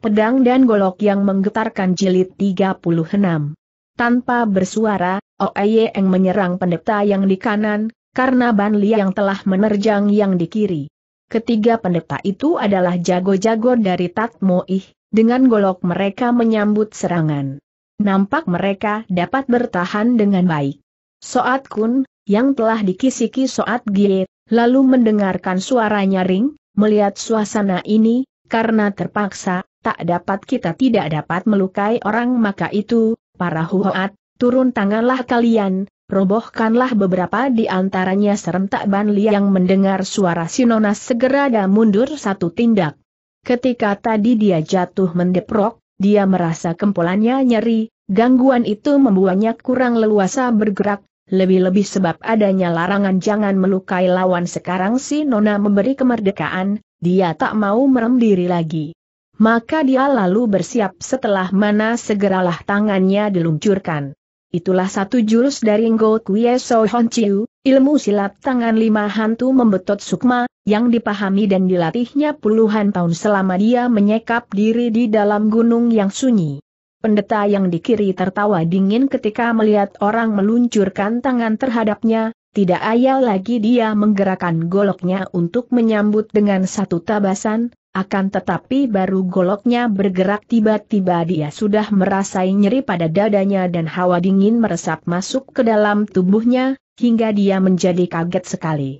Pedang dan golok yang menggetarkan jilid 36. Tanpa bersuara, yang menyerang pendeta yang di kanan, karena Ban yang telah menerjang yang di kiri. Ketiga pendeta itu adalah jago-jago dari Tatmoih, dengan golok mereka menyambut serangan. Nampak mereka dapat bertahan dengan baik. Soat Kun, yang telah dikisiki Soat Gie, lalu mendengarkan suara nyaring, melihat suasana ini, karena terpaksa, tak dapat kita tidak dapat melukai orang maka itu, para huhoat, turun tanganlah kalian, robohkanlah beberapa di antaranya serentak Banli yang mendengar suara Sinona segera dan mundur satu tindak. Ketika tadi dia jatuh mendeprok, dia merasa kempolannya nyeri, gangguan itu membuatnya kurang leluasa bergerak, lebih-lebih sebab adanya larangan jangan melukai lawan sekarang si Nona memberi kemerdekaan, dia tak mau merem diri lagi. Maka dia lalu bersiap setelah mana segeralah tangannya diluncurkan. Itulah satu jurus dari Ngo Kuye So Hon Chiu, ilmu silat tangan lima hantu membetot sukma, yang dipahami dan dilatihnya puluhan tahun selama dia menyekap diri di dalam gunung yang sunyi. Pendeta yang di kiri tertawa dingin ketika melihat orang meluncurkan tangan terhadapnya, tidak ayal lagi dia menggerakkan goloknya untuk menyambut dengan satu tabasan, akan tetapi baru goloknya bergerak tiba-tiba dia sudah merasai nyeri pada dadanya dan hawa dingin meresap masuk ke dalam tubuhnya, hingga dia menjadi kaget sekali.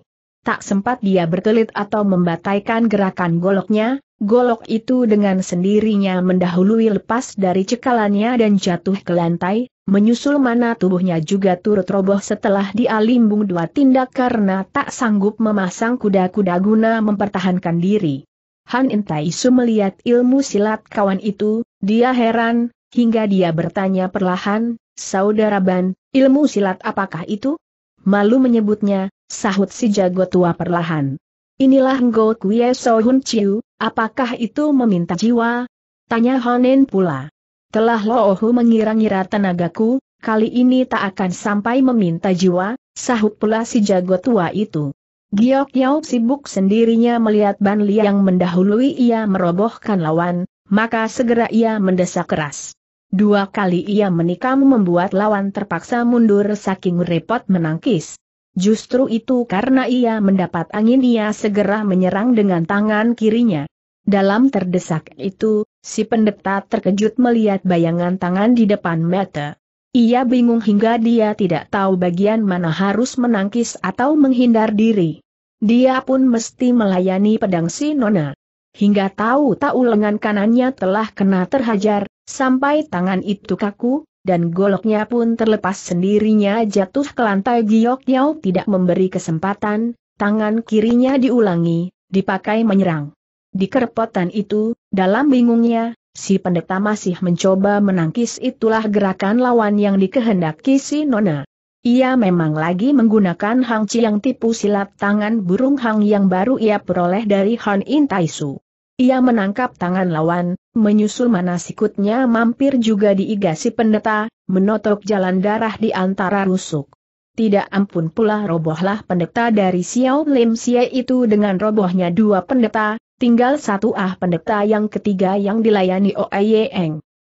Tak sempat dia berkelit atau membataikan gerakan goloknya, golok itu dengan sendirinya mendahului lepas dari cekalannya dan jatuh ke lantai, menyusul mana tubuhnya juga turut roboh setelah dia limbung dua tindak karena tak sanggup memasang kuda-kuda guna mempertahankan diri. Han Su melihat ilmu silat kawan itu, dia heran, hingga dia bertanya perlahan, Saudara Ban, ilmu silat apakah itu? Malu menyebutnya, sahut si jago tua perlahan. Inilah Ngo Kuye Sohun Chiu, apakah itu meminta jiwa? Tanya Honen pula. Telah lo ohu mengira-ngira tenagaku, kali ini tak akan sampai meminta jiwa, sahut pula si jago tua itu. Giok Yau sibuk sendirinya melihat Ban Li yang mendahului ia merobohkan lawan, maka segera ia mendesak keras. Dua kali ia menikam membuat lawan terpaksa mundur saking repot menangkis. Justru itu karena ia mendapat angin ia segera menyerang dengan tangan kirinya. Dalam terdesak itu, si pendeta terkejut melihat bayangan tangan di depan mata. Ia bingung hingga dia tidak tahu bagian mana harus menangkis atau menghindar diri. Dia pun mesti melayani pedang si Nona. Hingga tahu tahu lengan kanannya telah kena terhajar, sampai tangan itu kaku, dan goloknya pun terlepas sendirinya jatuh ke lantai Giok nyau tidak memberi kesempatan, tangan kirinya diulangi, dipakai menyerang. Di kerepotan itu, dalam bingungnya, Si pendeta masih mencoba menangkis itulah gerakan lawan yang dikehendaki si Nona. Ia memang lagi menggunakan Hang yang tipu silat tangan burung Hang yang baru ia peroleh dari Han In Taisu. Ia menangkap tangan lawan, menyusul mana sikutnya mampir juga diigasi pendeta, menotok jalan darah di antara rusuk. Tidak ampun pula robohlah pendeta dari Xiao Lim Xie itu dengan robohnya dua pendeta, tinggal satu ah pendeta yang ketiga yang dilayani Oe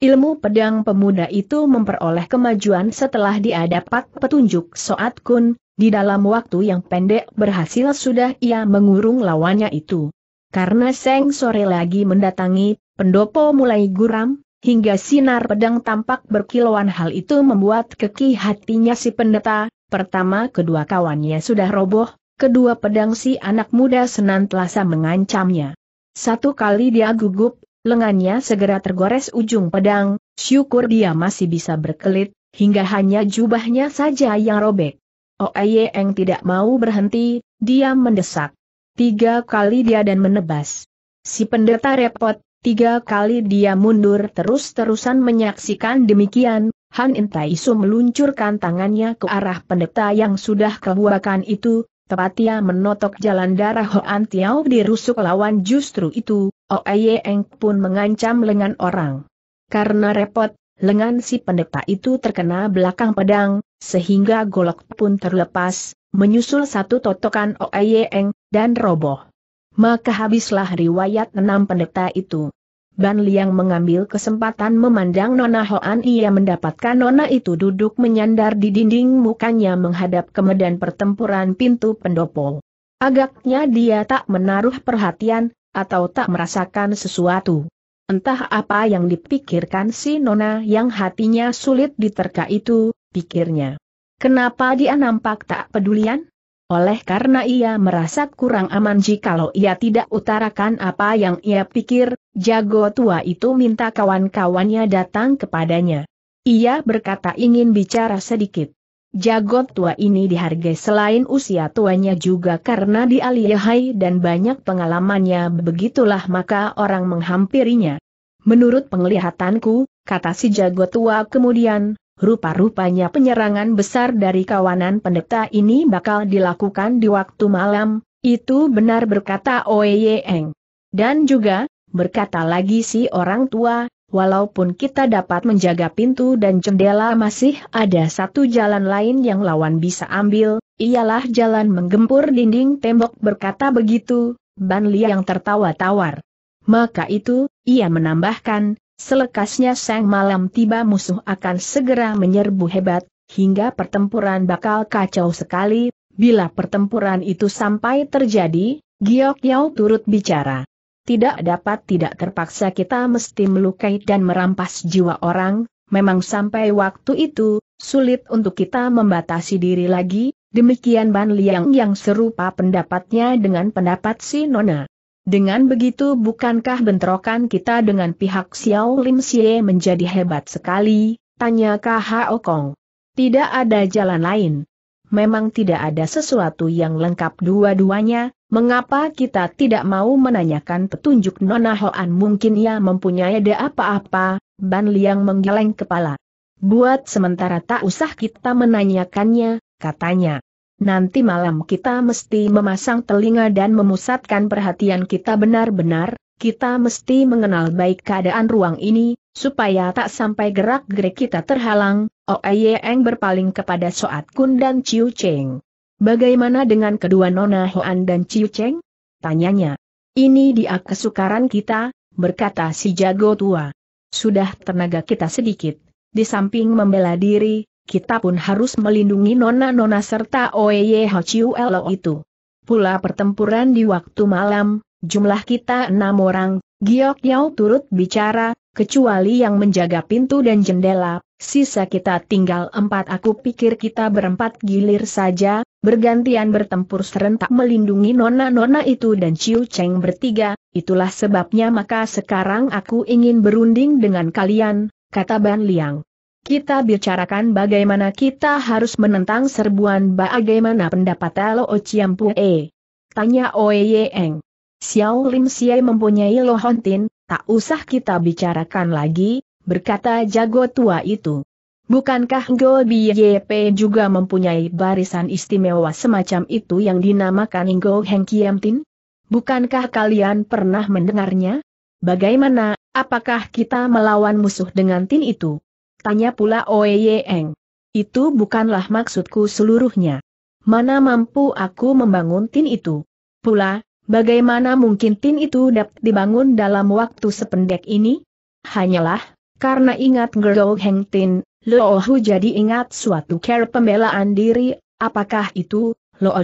Ilmu pedang pemuda itu memperoleh kemajuan setelah diadapat petunjuk Soat Kun, di dalam waktu yang pendek berhasil sudah ia mengurung lawannya itu. Karena Seng sore lagi mendatangi, pendopo mulai guram, hingga sinar pedang tampak berkilauan hal itu membuat keki hatinya si pendeta, pertama kedua kawannya sudah roboh, Kedua pedang si anak muda senantiasa mengancamnya. Satu kali dia gugup, lengannya segera tergores ujung pedang, syukur dia masih bisa berkelit, hingga hanya jubahnya saja yang robek. Oeyeng oh, tidak mau berhenti, dia mendesak. Tiga kali dia dan menebas. Si pendeta repot, tiga kali dia mundur terus-terusan menyaksikan demikian, Han Intai Su meluncurkan tangannya ke arah pendeta yang sudah kebuakan itu, Tepat ia menotok jalan darah Hoan Tiao dirusuk lawan justru itu, Oe oh Eng pun mengancam lengan orang. Karena repot, lengan si pendeta itu terkena belakang pedang, sehingga golok pun terlepas, menyusul satu totokan Oe oh Eng, dan roboh. Maka habislah riwayat enam pendeta itu. Ban Liang mengambil kesempatan memandang Nona Hoan ia mendapatkan Nona itu duduk menyandar di dinding mukanya menghadap ke medan pertempuran pintu pendopo. Agaknya dia tak menaruh perhatian, atau tak merasakan sesuatu. Entah apa yang dipikirkan si Nona yang hatinya sulit diterka itu, pikirnya. Kenapa dia nampak tak pedulian? Oleh karena ia merasa kurang aman jikalau ia tidak utarakan apa yang ia pikir, jago tua itu minta kawan-kawannya datang kepadanya. Ia berkata ingin bicara sedikit. Jago tua ini dihargai selain usia tuanya juga karena dialihai dan banyak pengalamannya begitulah maka orang menghampirinya. Menurut penglihatanku, kata si jago tua kemudian, Rupa-rupanya penyerangan besar dari kawanan pendeta ini bakal dilakukan di waktu malam, itu benar berkata Oye Dan juga, berkata lagi si orang tua, walaupun kita dapat menjaga pintu dan jendela masih ada satu jalan lain yang lawan bisa ambil, ialah jalan menggempur dinding tembok berkata begitu, Ban Li yang tertawa tawar. Maka itu, ia menambahkan, Selekasnya sang malam tiba musuh akan segera menyerbu hebat, hingga pertempuran bakal kacau sekali, bila pertempuran itu sampai terjadi, Giok Yao turut bicara. Tidak dapat tidak terpaksa kita mesti melukai dan merampas jiwa orang, memang sampai waktu itu, sulit untuk kita membatasi diri lagi, demikian Ban Liang yang serupa pendapatnya dengan pendapat si Nona. Dengan begitu bukankah bentrokan kita dengan pihak Xiao Lim Xie menjadi hebat sekali, tanya O Kong. Tidak ada jalan lain. Memang tidak ada sesuatu yang lengkap dua-duanya, mengapa kita tidak mau menanyakan petunjuk Nona Hoan mungkin ia mempunyai ada apa-apa, Ban Liang menggeleng kepala. Buat sementara tak usah kita menanyakannya, katanya nanti malam kita mesti memasang telinga dan memusatkan perhatian kita benar-benar, kita mesti mengenal baik keadaan ruang ini, supaya tak sampai gerak-gerik kita terhalang, Oeyeng oh, berpaling kepada Soat Kun dan Ciu Cheng. Bagaimana dengan kedua Nona Hoan dan Ciu Cheng? Tanyanya. Ini dia kesukaran kita, berkata si jago tua. Sudah tenaga kita sedikit, di samping membela diri, kita pun harus melindungi nona-nona serta Oeye Hociu Elo itu. Pula pertempuran di waktu malam, jumlah kita enam orang, Giok Yau turut bicara, kecuali yang menjaga pintu dan jendela, sisa kita tinggal empat aku pikir kita berempat gilir saja, bergantian bertempur serentak melindungi nona-nona itu dan Ciu Cheng bertiga, itulah sebabnya maka sekarang aku ingin berunding dengan kalian, kata Ban Liang. Kita bicarakan bagaimana kita harus menentang serbuan bagaimana pendapat Lo E? Tanya Oe Xiao Lim Xie mempunyai lohontin, tak usah kita bicarakan lagi, berkata jago tua itu. Bukankah Go YP juga mempunyai barisan istimewa semacam itu yang dinamakan Ngo Heng Tin? Bukankah kalian pernah mendengarnya? Bagaimana, apakah kita melawan musuh dengan tin itu? Tanya pula Oye Itu bukanlah maksudku seluruhnya. Mana mampu aku membangun tin itu? Pula, bagaimana mungkin tin itu dapat dibangun dalam waktu sependek ini? Hanyalah, karena ingat Gerdo Heng Tin, Loohu jadi ingat suatu care pembelaan diri, apakah itu, Loo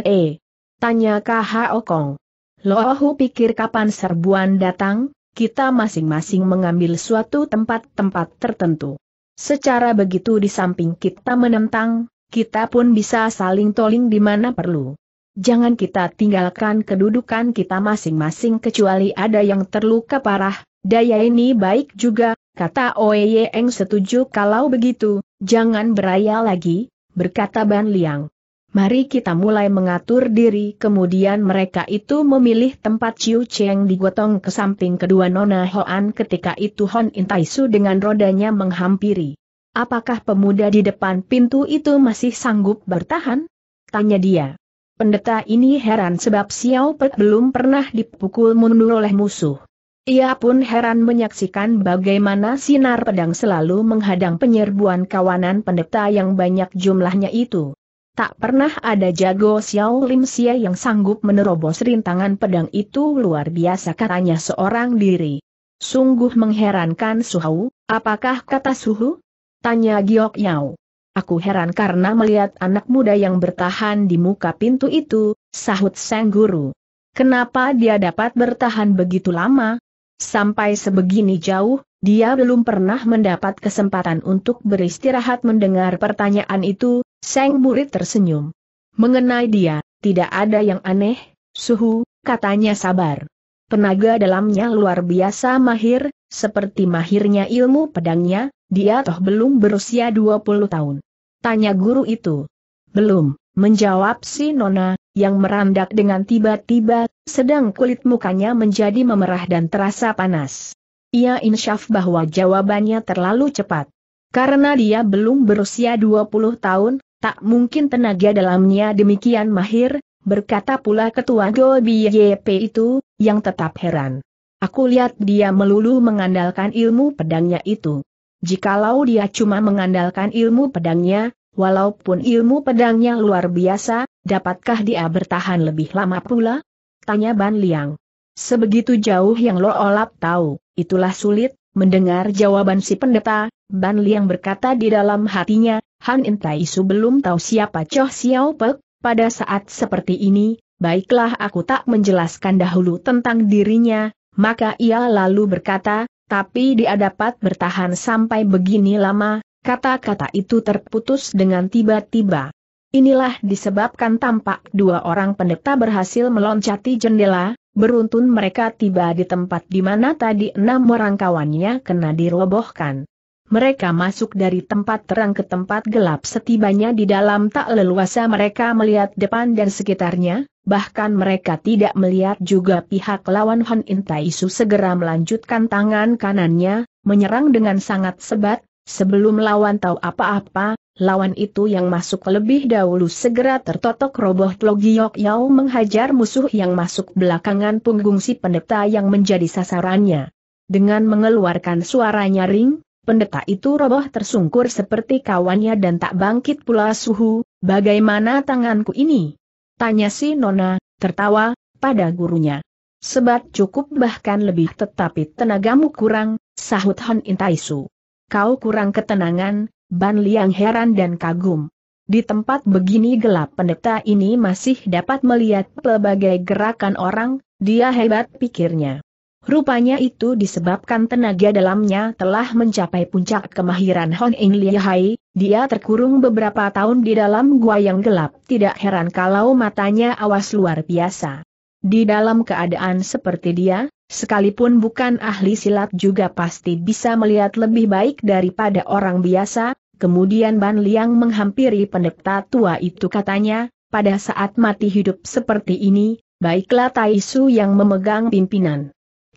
e? Tanya KHO Kong. Loohu pikir kapan serbuan datang? kita masing-masing mengambil suatu tempat-tempat tertentu. Secara begitu di samping kita menentang, kita pun bisa saling toling di mana perlu. Jangan kita tinggalkan kedudukan kita masing-masing kecuali ada yang terluka parah, daya ini baik juga, kata Oeyeng setuju kalau begitu, jangan beraya lagi, berkata Ban Liang. Mari kita mulai mengatur diri. Kemudian mereka itu memilih tempat Ciu Cheng digotong ke samping kedua Nona Hoan ketika itu Hon Intaisu dengan rodanya menghampiri. Apakah pemuda di depan pintu itu masih sanggup bertahan? Tanya dia. Pendeta ini heran sebab Xiao Pe belum pernah dipukul mundur oleh musuh. Ia pun heran menyaksikan bagaimana sinar pedang selalu menghadang penyerbuan kawanan pendeta yang banyak jumlahnya itu. Tak pernah ada jago Xiao Lim Xia yang sanggup menerobos rintangan pedang itu luar biasa katanya seorang diri. Sungguh mengherankan Suhu, apakah kata Suhu? Tanya Giok Yao. Aku heran karena melihat anak muda yang bertahan di muka pintu itu, sahut sang guru. Kenapa dia dapat bertahan begitu lama? Sampai sebegini jauh, dia belum pernah mendapat kesempatan untuk beristirahat mendengar pertanyaan itu, Seng murid tersenyum. Mengenai dia, tidak ada yang aneh, suhu, katanya sabar. Tenaga dalamnya luar biasa mahir, seperti mahirnya ilmu pedangnya, dia toh belum berusia 20 tahun. Tanya guru itu. Belum, menjawab si Nona, yang merandak dengan tiba-tiba, sedang kulit mukanya menjadi memerah dan terasa panas. Ia insyaf bahwa jawabannya terlalu cepat. Karena dia belum berusia 20 tahun, tak mungkin tenaga dalamnya demikian mahir, berkata pula ketua Gobi YP itu, yang tetap heran. Aku lihat dia melulu mengandalkan ilmu pedangnya itu. Jikalau dia cuma mengandalkan ilmu pedangnya, walaupun ilmu pedangnya luar biasa, dapatkah dia bertahan lebih lama pula? Tanya Ban Liang. Sebegitu jauh yang Lo Olap tahu, itulah sulit, mendengar jawaban si pendeta, Ban Liang berkata di dalam hatinya, Han Intaisu belum tahu siapa Choh Xiao Pek, pada saat seperti ini, baiklah aku tak menjelaskan dahulu tentang dirinya, maka ia lalu berkata, tapi dia dapat bertahan sampai begini lama, kata-kata itu terputus dengan tiba-tiba. Inilah disebabkan tampak dua orang pendeta berhasil meloncati jendela, beruntun mereka tiba di tempat di mana tadi enam orang kawannya kena dirobohkan. Mereka masuk dari tempat terang ke tempat gelap setibanya di dalam tak leluasa mereka melihat depan dan sekitarnya, bahkan mereka tidak melihat juga pihak lawan Hon Intaisu segera melanjutkan tangan kanannya, menyerang dengan sangat sebat, sebelum lawan tahu apa-apa, lawan itu yang masuk lebih dahulu segera tertotok roboh Tlogiok Yao menghajar musuh yang masuk belakangan punggung si pendeta yang menjadi sasarannya. Dengan mengeluarkan suara nyaring, pendeta itu roboh tersungkur seperti kawannya dan tak bangkit pula suhu, bagaimana tanganku ini? Tanya si Nona, tertawa, pada gurunya. Sebat cukup bahkan lebih tetapi tenagamu kurang, sahut Han Intaisu. Kau kurang ketenangan, Ban Liang heran dan kagum. Di tempat begini gelap pendeta ini masih dapat melihat pelbagai gerakan orang, dia hebat pikirnya. Rupanya itu disebabkan tenaga dalamnya telah mencapai puncak kemahiran Hong Eng Lihai, dia terkurung beberapa tahun di dalam gua yang gelap, tidak heran kalau matanya awas luar biasa. Di dalam keadaan seperti dia, sekalipun bukan ahli silat juga pasti bisa melihat lebih baik daripada orang biasa, kemudian Ban Liang menghampiri pendeta tua itu katanya, pada saat mati hidup seperti ini, baiklah Taisu yang memegang pimpinan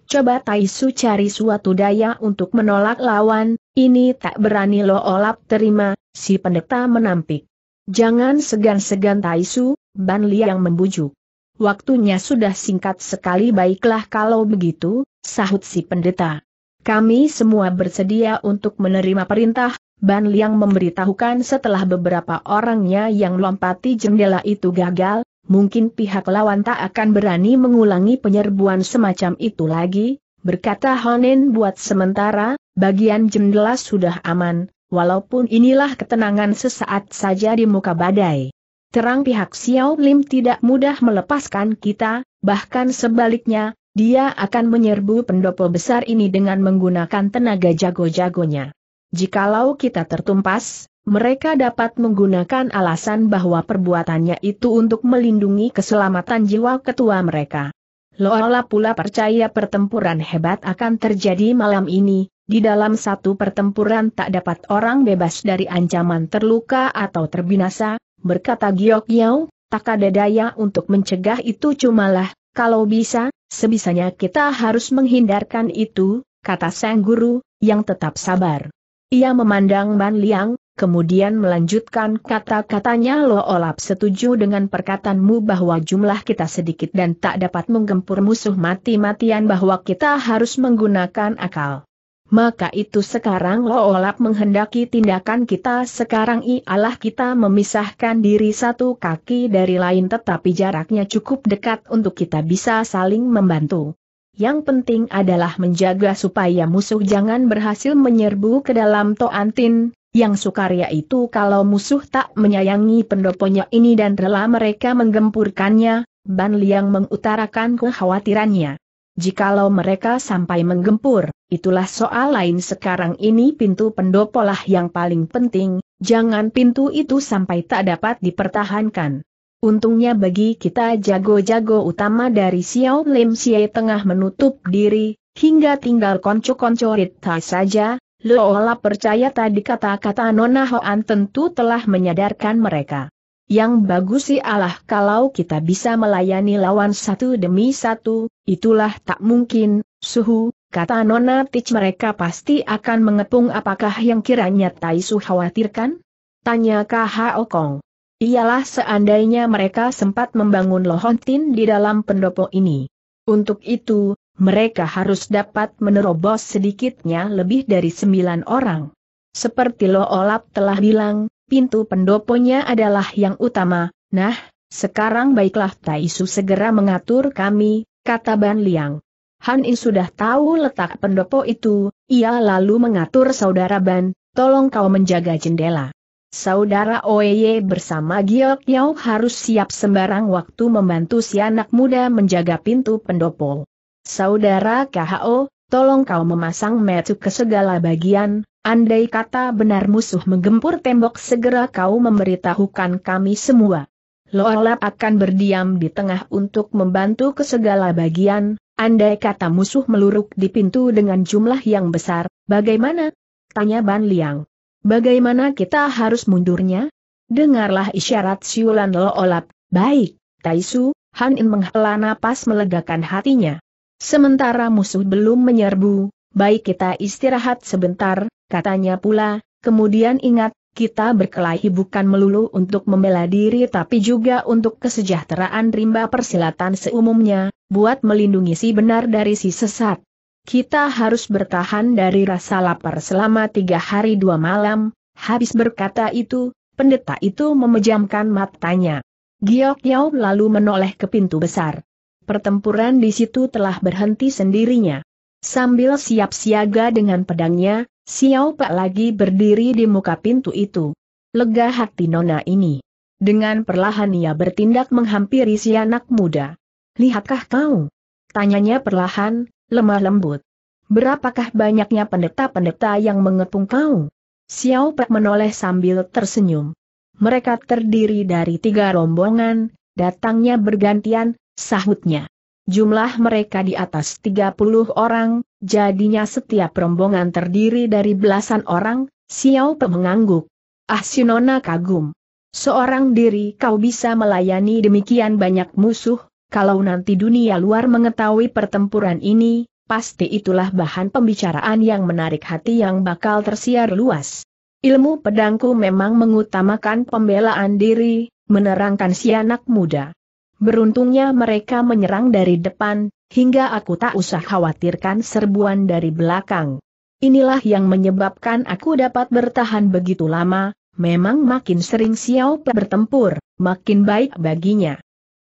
coba Taisu cari suatu daya untuk menolak lawan, ini tak berani lo olap terima, si pendeta menampik. Jangan segan-segan Taisu, Ban Liang membujuk. Waktunya sudah singkat sekali baiklah kalau begitu, sahut si pendeta. Kami semua bersedia untuk menerima perintah, Ban Liang memberitahukan setelah beberapa orangnya yang lompati jendela itu gagal, mungkin pihak lawan tak akan berani mengulangi penyerbuan semacam itu lagi, berkata Honen buat sementara, bagian jendela sudah aman, walaupun inilah ketenangan sesaat saja di muka badai. Terang pihak Xiao Lim tidak mudah melepaskan kita, bahkan sebaliknya, dia akan menyerbu pendopo besar ini dengan menggunakan tenaga jago-jagonya. Jikalau kita tertumpas, mereka dapat menggunakan alasan bahwa perbuatannya itu untuk melindungi keselamatan jiwa ketua mereka. Loala pula percaya pertempuran hebat akan terjadi malam ini, di dalam satu pertempuran tak dapat orang bebas dari ancaman terluka atau terbinasa, berkata Giok Yau, tak ada daya untuk mencegah itu cumalah, kalau bisa, sebisanya kita harus menghindarkan itu, kata sang guru, yang tetap sabar. Ia memandang Ban Liang, kemudian melanjutkan kata-katanya Lo Olap setuju dengan perkataanmu bahwa jumlah kita sedikit dan tak dapat menggempur musuh mati-matian bahwa kita harus menggunakan akal. Maka itu sekarang Lo Olap menghendaki tindakan kita sekarang ialah kita memisahkan diri satu kaki dari lain tetapi jaraknya cukup dekat untuk kita bisa saling membantu. Yang penting adalah menjaga supaya musuh jangan berhasil menyerbu ke dalam Toantin, yang sukaria itu kalau musuh tak menyayangi pendoponya ini dan rela mereka menggempurkannya, Ban Liang mengutarakan kekhawatirannya. Jikalau mereka sampai menggempur, itulah soal lain sekarang ini pintu pendopolah yang paling penting, jangan pintu itu sampai tak dapat dipertahankan. Untungnya bagi kita jago-jago utama dari Xiao Lim Xie tengah menutup diri, hingga tinggal konco-konco Rit saja, Leola percaya tadi kata-kata Nona Hoan tentu telah menyadarkan mereka. Yang bagus sih Allah kalau kita bisa melayani lawan satu demi satu, itulah tak mungkin, suhu, kata Nona Tich mereka pasti akan mengepung apakah yang kiranya Taisu khawatirkan? Tanya K.H.O. Kong. Iyalah seandainya mereka sempat membangun Lohontin di dalam pendopo ini. Untuk itu, mereka harus dapat menerobos sedikitnya lebih dari sembilan orang. Seperti Lo Olap telah bilang, pintu pendoponya adalah yang utama, nah, sekarang baiklah Taisu segera mengatur kami, kata Ban Liang. Han In sudah tahu letak pendopo itu, ia lalu mengatur saudara Ban, tolong kau menjaga jendela. Saudara Oye bersama Giok Yau harus siap sembarang waktu membantu si anak muda menjaga pintu pendopo. Saudara KHO, tolong kau memasang metu ke segala bagian, andai kata benar musuh menggempur tembok segera kau memberitahukan kami semua. Lolap akan berdiam di tengah untuk membantu ke segala bagian, andai kata musuh meluruk di pintu dengan jumlah yang besar, bagaimana? Tanya Ban Liang. Bagaimana kita harus mundurnya? Dengarlah isyarat siulan Lolap, baik, Taisu, Hanin menghela napas melegakan hatinya. Sementara musuh belum menyerbu, baik kita istirahat sebentar, katanya pula, kemudian ingat, kita berkelahi bukan melulu untuk membela diri tapi juga untuk kesejahteraan rimba persilatan seumumnya, buat melindungi si benar dari si sesat. Kita harus bertahan dari rasa lapar selama tiga hari dua malam, habis berkata itu, pendeta itu memejamkan matanya. Giok Yao lalu menoleh ke pintu besar pertempuran di situ telah berhenti sendirinya. Sambil siap siaga dengan pedangnya, Xiao Pak lagi berdiri di muka pintu itu. Lega hati nona ini. Dengan perlahan ia bertindak menghampiri si anak muda. Lihatkah kau? Tanyanya perlahan, lemah lembut. Berapakah banyaknya pendeta-pendeta yang mengepung kau? Xiao Pak menoleh sambil tersenyum. Mereka terdiri dari tiga rombongan, datangnya bergantian, sahutnya. Jumlah mereka di atas 30 orang, jadinya setiap rombongan terdiri dari belasan orang, Xiao Pe mengangguk. Ah Sinona kagum. Seorang diri kau bisa melayani demikian banyak musuh, kalau nanti dunia luar mengetahui pertempuran ini, pasti itulah bahan pembicaraan yang menarik hati yang bakal tersiar luas. Ilmu pedangku memang mengutamakan pembelaan diri, menerangkan si anak muda. Beruntungnya mereka menyerang dari depan, hingga aku tak usah khawatirkan serbuan dari belakang. Inilah yang menyebabkan aku dapat bertahan begitu lama, memang makin sering Xiao Pe bertempur, makin baik baginya.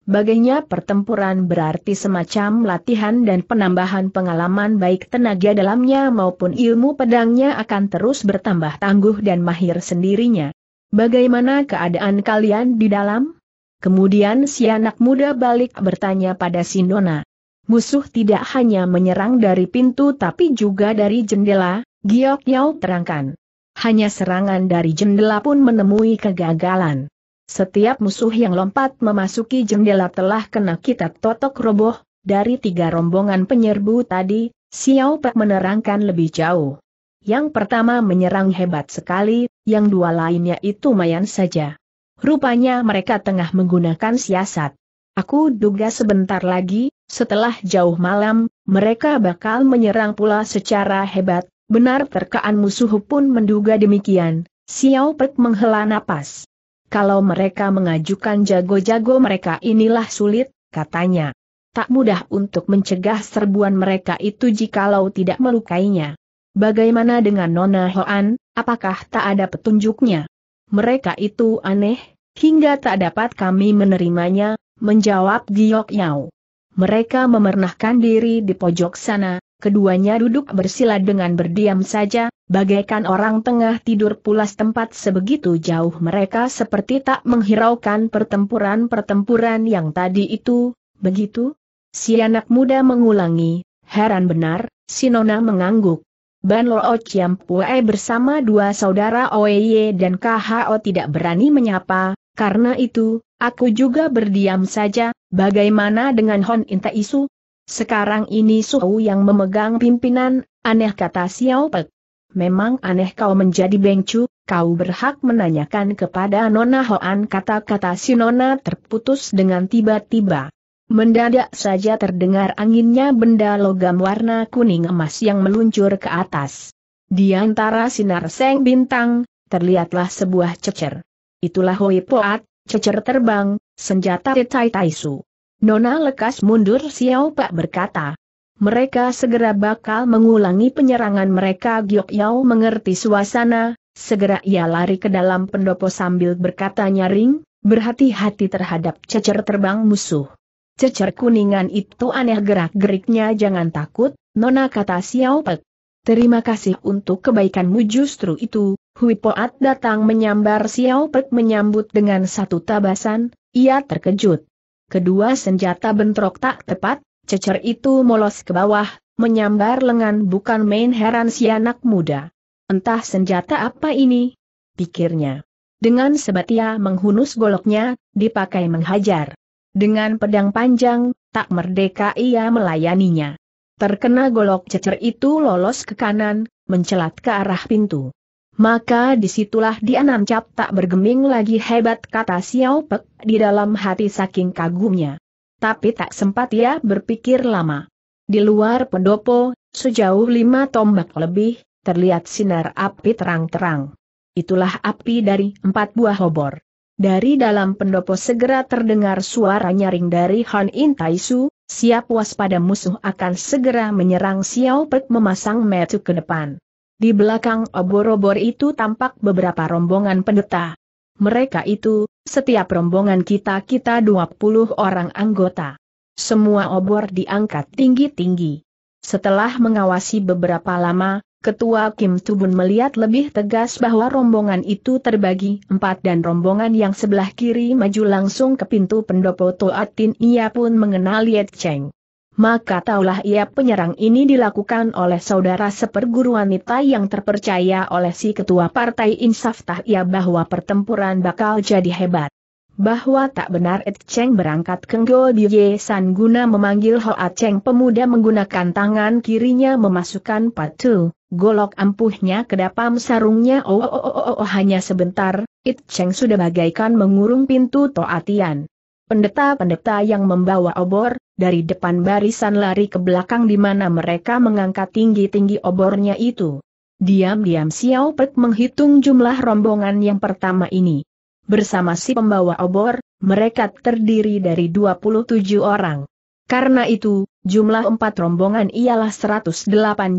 Baginya pertempuran berarti semacam latihan dan penambahan pengalaman baik tenaga dalamnya maupun ilmu pedangnya akan terus bertambah tangguh dan mahir sendirinya. Bagaimana keadaan kalian di dalam? Kemudian si anak muda balik bertanya pada si Nona. Musuh tidak hanya menyerang dari pintu tapi juga dari jendela, Giok Yau terangkan. Hanya serangan dari jendela pun menemui kegagalan. Setiap musuh yang lompat memasuki jendela telah kena kita totok roboh, dari tiga rombongan penyerbu tadi, Xiao Pe menerangkan lebih jauh. Yang pertama menyerang hebat sekali, yang dua lainnya itu mayan saja. Rupanya mereka tengah menggunakan siasat. Aku duga sebentar lagi, setelah jauh malam, mereka bakal menyerang pula secara hebat, benar terkaan musuh pun menduga demikian, Xiao Pek menghela napas. Kalau mereka mengajukan jago-jago mereka inilah sulit, katanya. Tak mudah untuk mencegah serbuan mereka itu jikalau tidak melukainya. Bagaimana dengan Nona Hoan, apakah tak ada petunjuknya? mereka itu aneh, hingga tak dapat kami menerimanya, menjawab Giok Yau. Mereka memernahkan diri di pojok sana, keduanya duduk bersila dengan berdiam saja, bagaikan orang tengah tidur pulas tempat sebegitu jauh mereka seperti tak menghiraukan pertempuran-pertempuran yang tadi itu, begitu? Si anak muda mengulangi, heran benar, Sinona mengangguk. Ban Lo Chiam Pue bersama dua saudara Oeye dan KHO tidak berani menyapa, karena itu, aku juga berdiam saja, bagaimana dengan Hon Inta Isu? Sekarang ini Suhu yang memegang pimpinan, aneh kata Xiao Pek. Memang aneh kau menjadi bengcu, kau berhak menanyakan kepada Nona Hoan kata-kata si Nona terputus dengan tiba-tiba. Mendadak saja terdengar anginnya benda logam warna kuning emas yang meluncur ke atas. Di antara sinar seng bintang, terlihatlah sebuah cecer. Itulah Hoi Poat, cecer terbang, senjata Tetai Taisu. Nona lekas mundur Xiao Pak berkata. Mereka segera bakal mengulangi penyerangan mereka Giok Yao mengerti suasana, segera ia lari ke dalam pendopo sambil berkata nyaring, berhati-hati terhadap cecer terbang musuh. Cecer kuningan itu aneh gerak-geriknya jangan takut, Nona kata Xiao Pek. Terima kasih untuk kebaikanmu justru itu, Hui Poat datang menyambar Xiao Pek menyambut dengan satu tabasan, ia terkejut. Kedua senjata bentrok tak tepat, cecer itu molos ke bawah, menyambar lengan bukan main heran si anak muda. Entah senjata apa ini? Pikirnya. Dengan sebatia menghunus goloknya, dipakai menghajar. Dengan pedang panjang, tak merdeka ia melayaninya. Terkena golok cecer itu lolos ke kanan, mencelat ke arah pintu. Maka disitulah dia nancap tak bergeming lagi hebat kata Xiao Pek di dalam hati saking kagumnya. Tapi tak sempat ia berpikir lama. Di luar pendopo, sejauh lima tombak lebih, terlihat sinar api terang-terang. Itulah api dari empat buah obor. Dari dalam pendopo segera terdengar suara nyaring dari Han In siap waspada musuh akan segera menyerang Xiao Pek memasang metu ke depan. Di belakang obor-obor itu tampak beberapa rombongan pendeta. Mereka itu, setiap rombongan kita-kita 20 orang anggota. Semua obor diangkat tinggi-tinggi. Setelah mengawasi beberapa lama, Ketua Kim Tubun melihat lebih tegas bahwa rombongan itu terbagi empat dan rombongan yang sebelah kiri maju langsung ke pintu pendopo Toatin ia pun mengenal Liet Cheng. Maka taulah ia penyerang ini dilakukan oleh saudara seperguruan wanita yang terpercaya oleh si ketua partai insaf Tah ia bahwa pertempuran bakal jadi hebat bahwa tak benar Ed Cheng berangkat ke Ngo Diye San guna memanggil Hoa Cheng pemuda menggunakan tangan kirinya memasukkan patu, golok ampuhnya ke dapam sarungnya oh, oh, oh, oh, oh hanya sebentar, Ed Cheng sudah bagaikan mengurung pintu toatian. Pendeta-pendeta yang membawa obor, dari depan barisan lari ke belakang di mana mereka mengangkat tinggi-tinggi obornya itu. Diam-diam Xiao Pek menghitung jumlah rombongan yang pertama ini bersama si pembawa obor, mereka terdiri dari 27 orang. Karena itu, jumlah empat rombongan ialah 108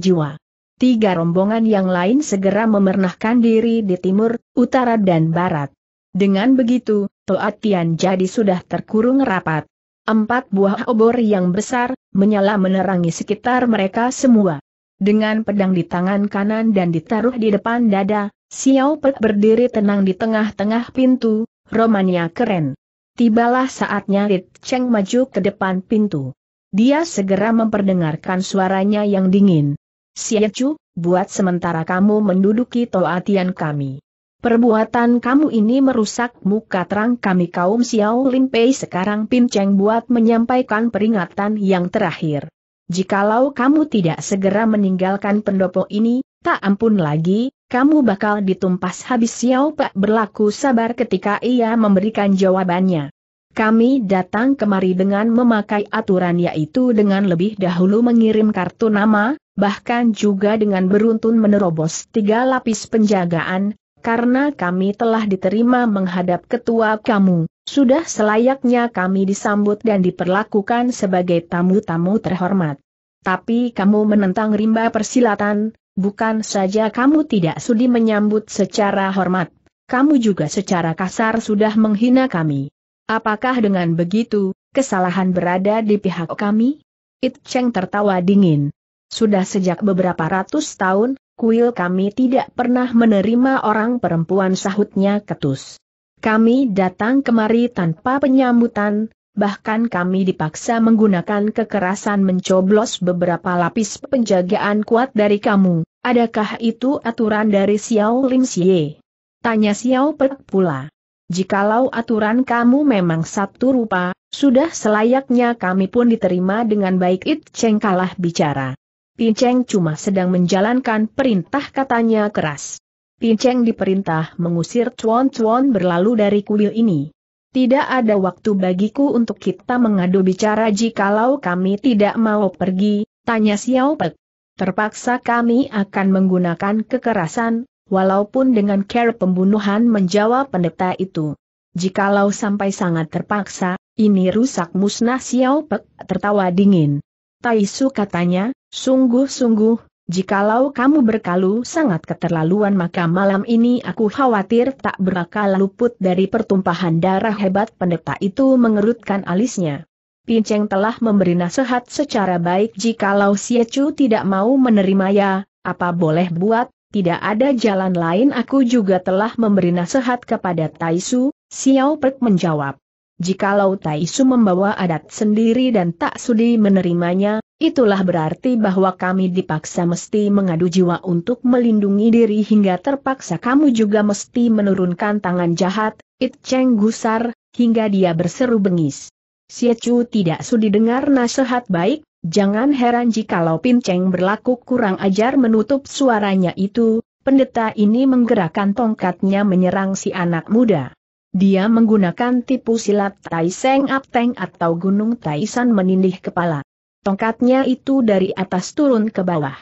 jiwa. Tiga rombongan yang lain segera memernahkan diri di timur, utara dan barat. Dengan begitu, Toat jadi sudah terkurung rapat. Empat buah obor yang besar, menyala menerangi sekitar mereka semua. Dengan pedang di tangan kanan dan ditaruh di depan dada, Xiao Pe berdiri tenang di tengah-tengah pintu, Romania keren. Tibalah saatnya Rit Cheng maju ke depan pintu. Dia segera memperdengarkan suaranya yang dingin. Chu, buat sementara kamu menduduki toatian kami. Perbuatan kamu ini merusak muka terang kami kaum Xiao Lin Pei. sekarang Cheng buat menyampaikan peringatan yang terakhir. Jikalau kamu tidak segera meninggalkan pendopo ini, tak ampun lagi, kamu bakal ditumpas habis Xiao Pak berlaku sabar ketika ia memberikan jawabannya. Kami datang kemari dengan memakai aturan yaitu dengan lebih dahulu mengirim kartu nama, bahkan juga dengan beruntun menerobos tiga lapis penjagaan, karena kami telah diterima menghadap ketua kamu. Sudah selayaknya kami disambut dan diperlakukan sebagai tamu-tamu terhormat. Tapi kamu menentang rimba persilatan, bukan saja kamu tidak sudi menyambut secara hormat, kamu juga secara kasar sudah menghina kami. Apakah dengan begitu, kesalahan berada di pihak kami? It Cheng tertawa dingin. Sudah sejak beberapa ratus tahun, kuil kami tidak pernah menerima orang perempuan sahutnya ketus. Kami datang kemari tanpa penyambutan, bahkan kami dipaksa menggunakan kekerasan mencoblos beberapa lapis penjagaan kuat dari kamu. Adakah itu aturan dari Xiao Lim Xie? Tanya Xiao Pek pula. Jikalau aturan kamu memang satu rupa, sudah selayaknya kami pun diterima dengan baik It Cheng kalah bicara. Pin Cheng cuma sedang menjalankan perintah katanya keras. Pinceng diperintah mengusir cuan-cuan berlalu dari kuil ini. Tidak ada waktu bagiku untuk kita mengadu bicara jikalau kami tidak mau pergi, tanya Xiao Pek. Terpaksa kami akan menggunakan kekerasan, walaupun dengan care pembunuhan menjawab pendeta itu. Jikalau sampai sangat terpaksa, ini rusak musnah Xiao Pek tertawa dingin. Taisu katanya, sungguh-sungguh, Jikalau kamu berkalu sangat keterlaluan maka malam ini aku khawatir tak berakal luput dari pertumpahan darah hebat pendeta itu mengerutkan alisnya. Pinceng telah memberi nasihat secara baik jikalau Siecu tidak mau menerima ya, apa boleh buat, tidak ada jalan lain aku juga telah memberi nasihat kepada Taisu, Xiao Pek menjawab. Jikalau Taisu membawa adat sendiri dan tak sudi menerimanya, Itulah berarti bahwa kami dipaksa mesti mengadu jiwa untuk melindungi diri hingga terpaksa kamu juga mesti menurunkan tangan jahat, It Cheng gusar, hingga dia berseru bengis. Chu tidak sudi dengar nasihat baik, jangan heran jikalau Pin Cheng berlaku kurang ajar menutup suaranya itu, pendeta ini menggerakkan tongkatnya menyerang si anak muda. Dia menggunakan tipu silat Tai Seng Teng atau Gunung Taisan menindih kepala. Tongkatnya itu dari atas turun ke bawah.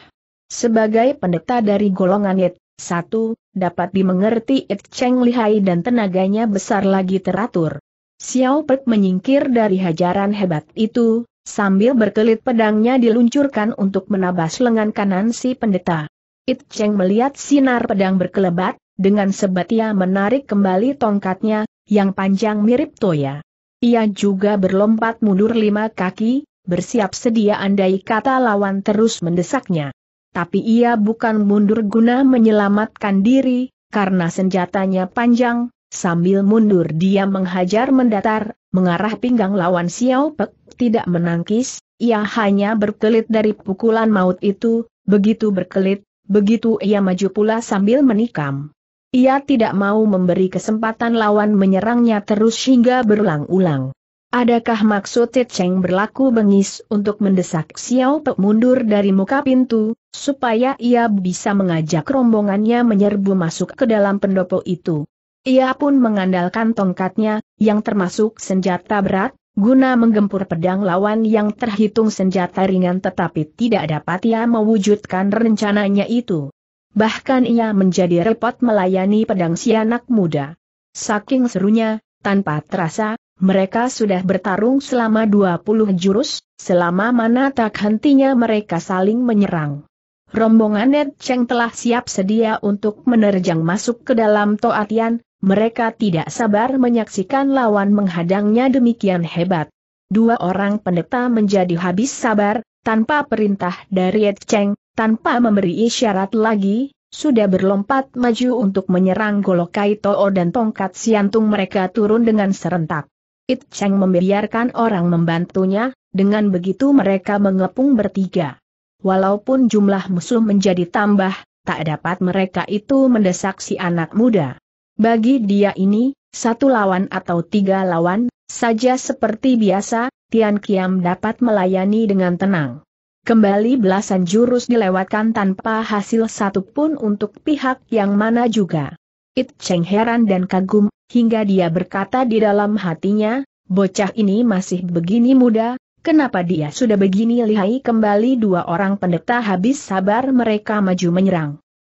Sebagai pendeta dari golongan Yit, satu, dapat dimengerti It Cheng lihai dan tenaganya besar lagi teratur. Xiao Pek menyingkir dari hajaran hebat itu, sambil berkelit pedangnya diluncurkan untuk menabas lengan kanan si pendeta. It Cheng melihat sinar pedang berkelebat, dengan sebat ia menarik kembali tongkatnya, yang panjang mirip toya. Ia juga berlompat mundur lima kaki, bersiap sedia andai kata lawan terus mendesaknya. Tapi ia bukan mundur guna menyelamatkan diri, karena senjatanya panjang, sambil mundur dia menghajar mendatar, mengarah pinggang lawan Xiao Pek, tidak menangkis, ia hanya berkelit dari pukulan maut itu, begitu berkelit, begitu ia maju pula sambil menikam. Ia tidak mau memberi kesempatan lawan menyerangnya terus hingga berulang-ulang. Adakah maksud Cheng berlaku bengis untuk mendesak Xiao Pe mundur dari muka pintu, supaya ia bisa mengajak rombongannya menyerbu masuk ke dalam pendopo itu? Ia pun mengandalkan tongkatnya, yang termasuk senjata berat, guna menggempur pedang lawan yang terhitung senjata ringan tetapi tidak dapat ia mewujudkan rencananya itu. Bahkan ia menjadi repot melayani pedang si anak muda. Saking serunya, tanpa terasa, mereka sudah bertarung selama 20 jurus, selama mana tak hentinya mereka saling menyerang. Rombongan Ned Cheng telah siap sedia untuk menerjang masuk ke dalam Toatian, mereka tidak sabar menyaksikan lawan menghadangnya demikian hebat. Dua orang pendeta menjadi habis sabar, tanpa perintah dari Ed Cheng, tanpa memberi isyarat lagi, sudah berlompat maju untuk menyerang golok Kaito dan tongkat siantung mereka turun dengan serentak. It Cheng membiarkan orang membantunya, dengan begitu mereka mengepung bertiga. Walaupun jumlah musuh menjadi tambah, tak dapat mereka itu mendesak si anak muda. Bagi dia ini, satu lawan atau tiga lawan, saja seperti biasa, Tian Kiam dapat melayani dengan tenang. Kembali belasan jurus dilewatkan tanpa hasil satupun untuk pihak yang mana juga. It Cheng heran dan kagum, hingga dia berkata di dalam hatinya, bocah ini masih begini muda, kenapa dia sudah begini lihai kembali dua orang pendeta habis sabar mereka maju menyerang.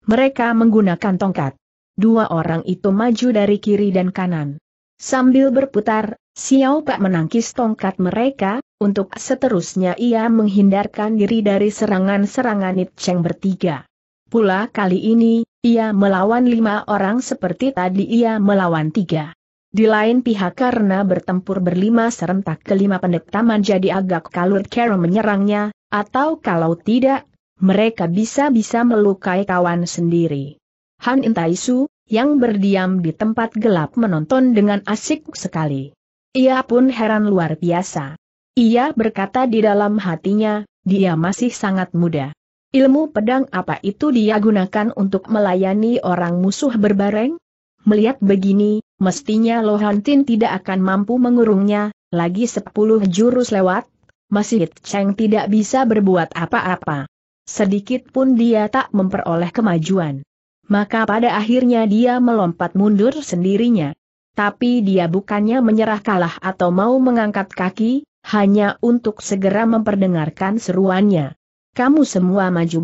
Mereka menggunakan tongkat. Dua orang itu maju dari kiri dan kanan. Sambil berputar, Xiao Pak menangkis tongkat mereka, untuk seterusnya ia menghindarkan diri dari serangan-serangan Cheng bertiga. Pula kali ini, ia melawan lima orang seperti tadi ia melawan tiga. Di lain pihak karena bertempur berlima serentak kelima taman jadi agak kalut Karen menyerangnya, atau kalau tidak, mereka bisa-bisa melukai kawan sendiri. Han Intaisu, yang berdiam di tempat gelap menonton dengan asik sekali. Ia pun heran luar biasa. Ia berkata di dalam hatinya, dia masih sangat muda. Ilmu pedang apa itu dia gunakan untuk melayani orang musuh berbareng? Melihat begini, mestinya Lohantin tidak akan mampu mengurungnya, lagi sepuluh jurus lewat, masih Cheng tidak bisa berbuat apa-apa. Sedikit pun dia tak memperoleh kemajuan. Maka pada akhirnya dia melompat mundur sendirinya tapi dia bukannya menyerah kalah atau mau mengangkat kaki, hanya untuk segera memperdengarkan seruannya. Kamu semua maju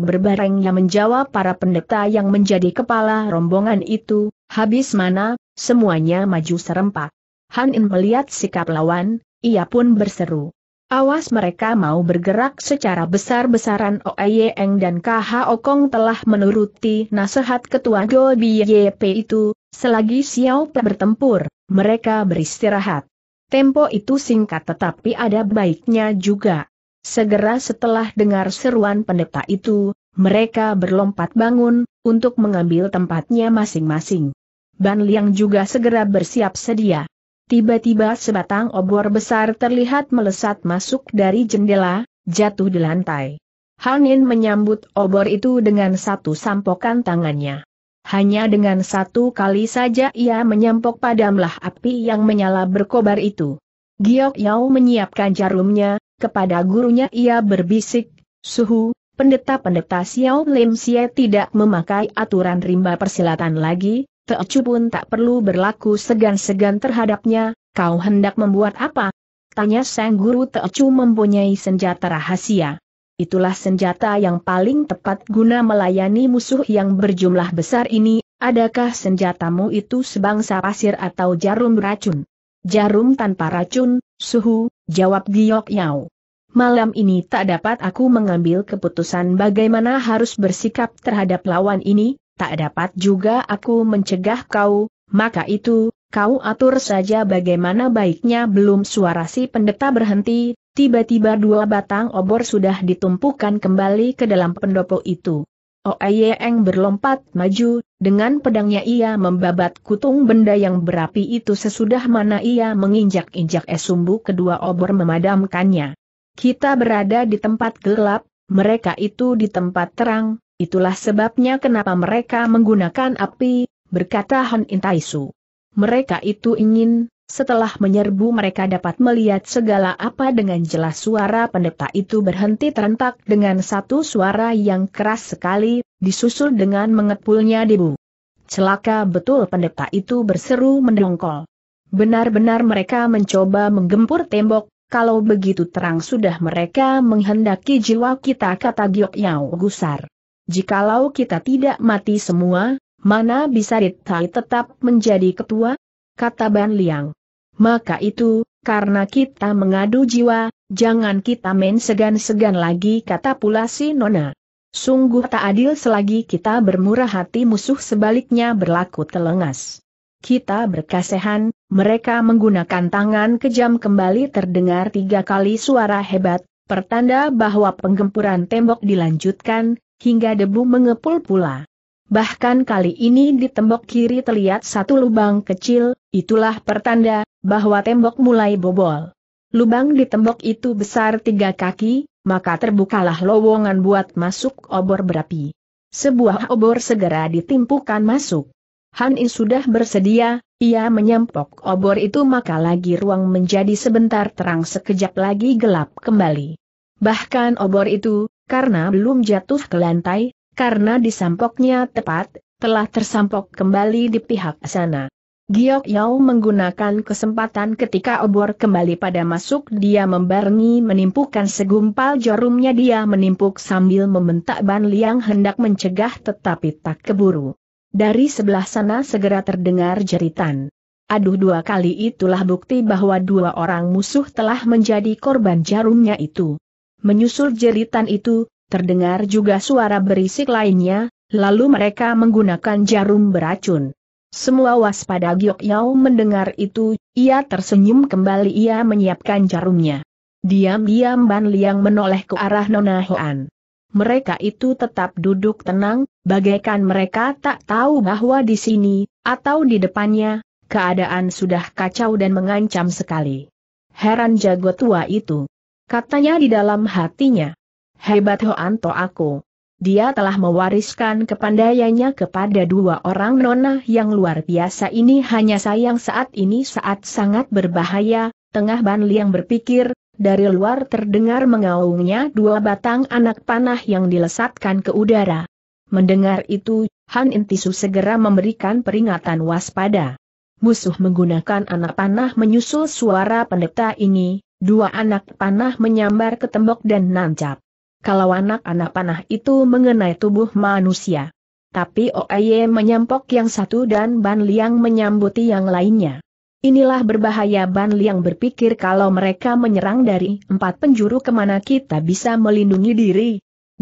yang menjawab para pendeta yang menjadi kepala rombongan itu, habis mana, semuanya maju serempak. Hanin melihat sikap lawan, ia pun berseru. Awas mereka mau bergerak secara besar-besaran Oeyeng dan KH Okong telah menuruti nasihat ketua Go BYP itu, selagi Xiao Pe bertempur, mereka beristirahat. Tempo itu singkat tetapi ada baiknya juga. Segera setelah dengar seruan pendeta itu, mereka berlompat bangun, untuk mengambil tempatnya masing-masing. Ban Liang juga segera bersiap sedia. Tiba-tiba sebatang obor besar terlihat melesat masuk dari jendela, jatuh di lantai. Hanin menyambut obor itu dengan satu sampokan tangannya. Hanya dengan satu kali saja ia menyampok padamlah api yang menyala berkobar itu. Giok Yao menyiapkan jarumnya, kepada gurunya ia berbisik, Suhu, pendeta-pendeta Xiao Lim Xie tidak memakai aturan rimba persilatan lagi, Teocu pun tak perlu berlaku segan-segan terhadapnya, kau hendak membuat apa? Tanya sang guru Teocu mempunyai senjata rahasia. Itulah senjata yang paling tepat guna melayani musuh yang berjumlah besar ini, adakah senjatamu itu sebangsa pasir atau jarum racun? Jarum tanpa racun, suhu, jawab Giok Yao. Malam ini tak dapat aku mengambil keputusan bagaimana harus bersikap terhadap lawan ini, tak dapat juga aku mencegah kau, maka itu, kau atur saja bagaimana baiknya belum suara si pendeta berhenti, tiba-tiba dua batang obor sudah ditumpukan kembali ke dalam pendopo itu. Oeyeng oh, berlompat maju, dengan pedangnya ia membabat kutung benda yang berapi itu sesudah mana ia menginjak-injak esumbu kedua obor memadamkannya. Kita berada di tempat gelap, mereka itu di tempat terang, Itulah sebabnya kenapa mereka menggunakan api, berkata Han Intaisu. Mereka itu ingin, setelah menyerbu mereka dapat melihat segala apa dengan jelas suara pendeta itu berhenti terentak dengan satu suara yang keras sekali, disusul dengan mengepulnya debu. Celaka betul pendeta itu berseru mendongkol. Benar-benar mereka mencoba menggempur tembok, kalau begitu terang sudah mereka menghendaki jiwa kita kata Giok Yau Gusar jikalau kita tidak mati semua, mana bisa Ritai tetap menjadi ketua? Kata Ban Liang. Maka itu, karena kita mengadu jiwa, jangan kita main segan-segan lagi kata pula si Nona. Sungguh tak adil selagi kita bermurah hati musuh sebaliknya berlaku telengas. Kita berkasehan, mereka menggunakan tangan kejam kembali terdengar tiga kali suara hebat, pertanda bahwa penggempuran tembok dilanjutkan, hingga debu mengepul pula. Bahkan kali ini di tembok kiri terlihat satu lubang kecil, itulah pertanda bahwa tembok mulai bobol. Lubang di tembok itu besar tiga kaki, maka terbukalah lowongan buat masuk obor berapi. Sebuah obor segera ditimpukan masuk. Han In sudah bersedia, ia menyempok obor itu maka lagi ruang menjadi sebentar terang sekejap lagi gelap kembali. Bahkan obor itu, karena belum jatuh ke lantai, karena disampoknya tepat, telah tersampok kembali di pihak sana. Giok Yao menggunakan kesempatan ketika obor kembali pada masuk dia membarengi menimpukan segumpal jarumnya dia menimpuk sambil membentak Ban Liang hendak mencegah tetapi tak keburu. Dari sebelah sana segera terdengar jeritan. Aduh dua kali itulah bukti bahwa dua orang musuh telah menjadi korban jarumnya itu. Menyusul jeritan itu, terdengar juga suara berisik lainnya, lalu mereka menggunakan jarum beracun. Semua waspada Giok Yao mendengar itu, ia tersenyum kembali ia menyiapkan jarumnya. Diam-diam Ban Liang menoleh ke arah Nona Hoan. Mereka itu tetap duduk tenang, bagaikan mereka tak tahu bahwa di sini, atau di depannya, keadaan sudah kacau dan mengancam sekali. Heran jago tua itu. Katanya di dalam hatinya. Hebat Hoanto aku. Dia telah mewariskan kepandaiannya kepada dua orang nona yang luar biasa ini hanya sayang saat ini saat sangat berbahaya, tengah Ban Liang berpikir, dari luar terdengar mengaungnya dua batang anak panah yang dilesatkan ke udara. Mendengar itu, Han Intisu segera memberikan peringatan waspada. Musuh menggunakan anak panah menyusul suara pendeta ini, Dua anak panah menyambar ke tembok dan nancap. Kalau anak-anak panah itu mengenai tubuh manusia. Tapi Oaye menyampok yang satu dan Ban Liang menyambuti yang lainnya. Inilah berbahaya Ban Liang berpikir kalau mereka menyerang dari empat penjuru kemana kita bisa melindungi diri.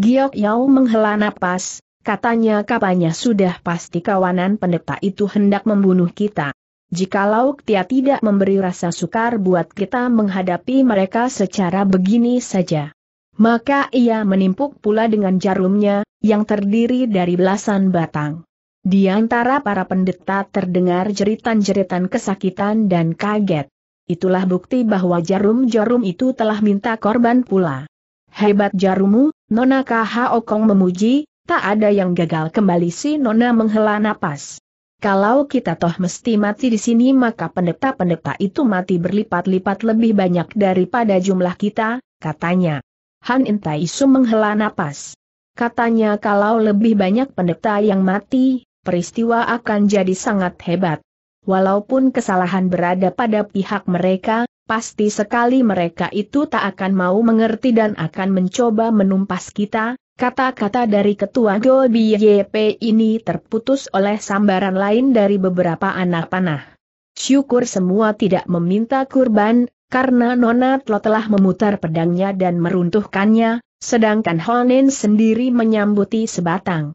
Giok Yao menghela napas, katanya kapanya sudah pasti kawanan pendeta itu hendak membunuh kita. Jikalau dia tidak memberi rasa sukar buat kita menghadapi mereka secara begini saja. Maka ia menimpuk pula dengan jarumnya, yang terdiri dari belasan batang. Di antara para pendeta terdengar jeritan-jeritan kesakitan dan kaget. Itulah bukti bahwa jarum-jarum itu telah minta korban pula. Hebat jarummu, Nona Kha Okong memuji, tak ada yang gagal kembali si Nona menghela napas. Kalau kita toh mesti mati di sini maka pendeta-pendeta itu mati berlipat-lipat lebih banyak daripada jumlah kita, katanya. Han Intai Su menghela napas. Katanya kalau lebih banyak pendeta yang mati, peristiwa akan jadi sangat hebat. Walaupun kesalahan berada pada pihak mereka, pasti sekali mereka itu tak akan mau mengerti dan akan mencoba menumpas kita, Kata-kata dari ketua gol YP ini terputus oleh sambaran lain dari beberapa anak panah. Syukur semua tidak meminta kurban, karena Nona Tlo telah memutar pedangnya dan meruntuhkannya, sedangkan Honen sendiri menyambuti sebatang.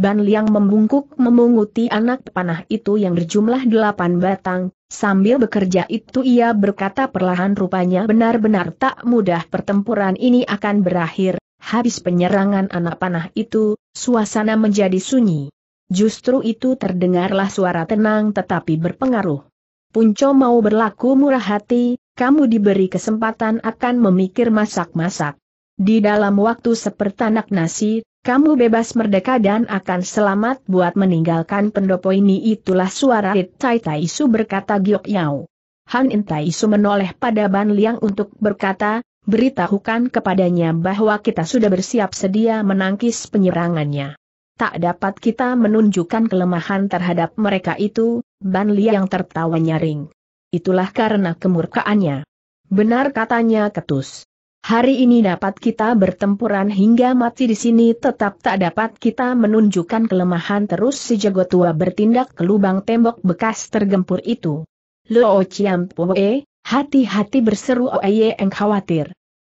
Ban Liang membungkuk memunguti anak panah itu yang berjumlah delapan batang, sambil bekerja itu ia berkata perlahan rupanya benar-benar tak mudah pertempuran ini akan berakhir, Habis penyerangan anak panah itu, suasana menjadi sunyi. Justru itu terdengarlah suara tenang tetapi berpengaruh. Punco mau berlaku murah hati, kamu diberi kesempatan akan memikir masak-masak. Di dalam waktu sepertanak nasi, kamu bebas merdeka dan akan selamat buat meninggalkan pendopo ini itulah suara Hit Tai Tai Su berkata Giok Yao. Han In Tai Su menoleh pada Ban Liang untuk berkata, beritahukan kepadanya bahwa kita sudah bersiap sedia menangkis penyerangannya. Tak dapat kita menunjukkan kelemahan terhadap mereka itu, Ban Li yang tertawa nyaring. Itulah karena kemurkaannya. Benar katanya Ketus. Hari ini dapat kita bertempuran hingga mati di sini tetap tak dapat kita menunjukkan kelemahan terus si jago tua bertindak ke lubang tembok bekas tergempur itu. Luo Chiam Pue, Hati-hati berseru Oeyeng oh, iya, khawatir.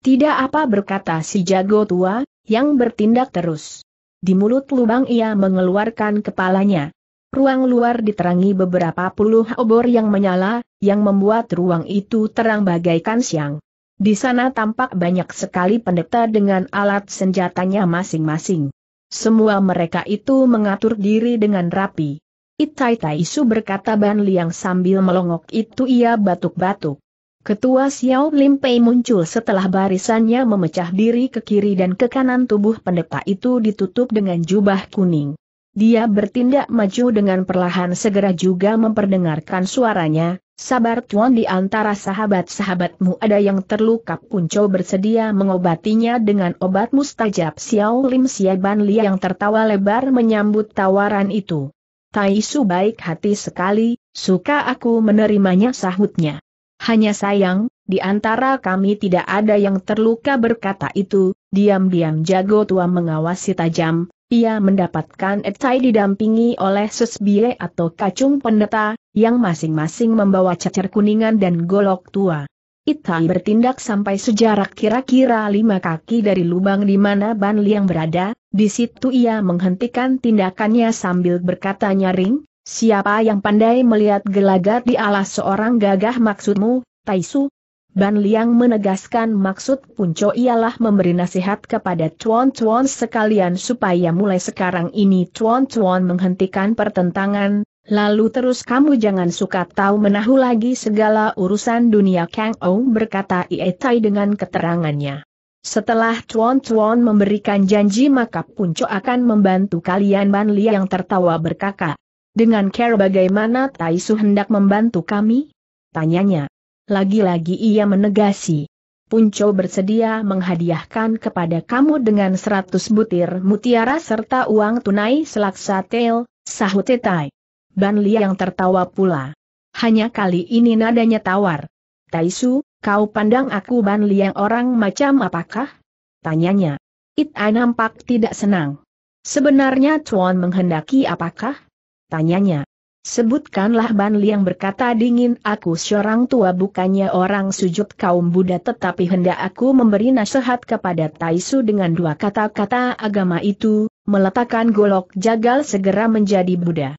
Tidak apa berkata si jago tua, yang bertindak terus. Di mulut lubang ia mengeluarkan kepalanya. Ruang luar diterangi beberapa puluh obor yang menyala, yang membuat ruang itu terang bagaikan siang. Di sana tampak banyak sekali pendeta dengan alat senjatanya masing-masing. Semua mereka itu mengatur diri dengan rapi. Itai Taisu berkata Ban Liang sambil melongok itu ia batuk-batuk. Ketua Xiao Lim Pei muncul setelah barisannya memecah diri ke kiri dan ke kanan tubuh pendeta itu ditutup dengan jubah kuning. Dia bertindak maju dengan perlahan segera juga memperdengarkan suaranya, sabar tuan di antara sahabat-sahabatmu ada yang terluka punco bersedia mengobatinya dengan obat mustajab Xiao Lim Xie Ban Liang tertawa lebar menyambut tawaran itu. Tai Su baik hati sekali, suka aku menerimanya sahutnya. Hanya sayang, di antara kami tidak ada yang terluka berkata itu, diam-diam jago tua mengawasi tajam, ia mendapatkan etai didampingi oleh sesbie atau kacung pendeta, yang masing-masing membawa cacar kuningan dan golok tua. Itai bertindak sampai sejarak kira-kira lima kaki dari lubang di mana Ban Liang berada, di situ ia menghentikan tindakannya sambil berkata nyaring, siapa yang pandai melihat gelagat di alas seorang gagah maksudmu, Taisu? Ban Liang menegaskan maksud punco ialah memberi nasihat kepada cuan-cuan sekalian supaya mulai sekarang ini cuan-cuan menghentikan pertentangan, lalu terus kamu jangan suka tahu menahu lagi segala urusan dunia Kang Ou berkata Ietai dengan keterangannya. Setelah Chuan Chuan memberikan janji maka Punco akan membantu kalian Ban Li yang tertawa berkakak. Dengan care bagaimana Tai Su hendak membantu kami? Tanyanya. Lagi-lagi ia menegasi. Punco bersedia menghadiahkan kepada kamu dengan seratus butir mutiara serta uang tunai selaksa tel, sahut Tai. Ban Li yang tertawa pula. Hanya kali ini nadanya tawar. Tai Su. Kau pandang aku Ban Liang orang macam apakah? Tanyanya. It I nampak tidak senang. Sebenarnya Tuan menghendaki apakah? Tanyanya. Sebutkanlah Ban Liang berkata dingin aku seorang tua bukannya orang sujud kaum Buddha tetapi hendak aku memberi nasihat kepada Taisu dengan dua kata-kata agama itu, meletakkan golok jagal segera menjadi Buddha.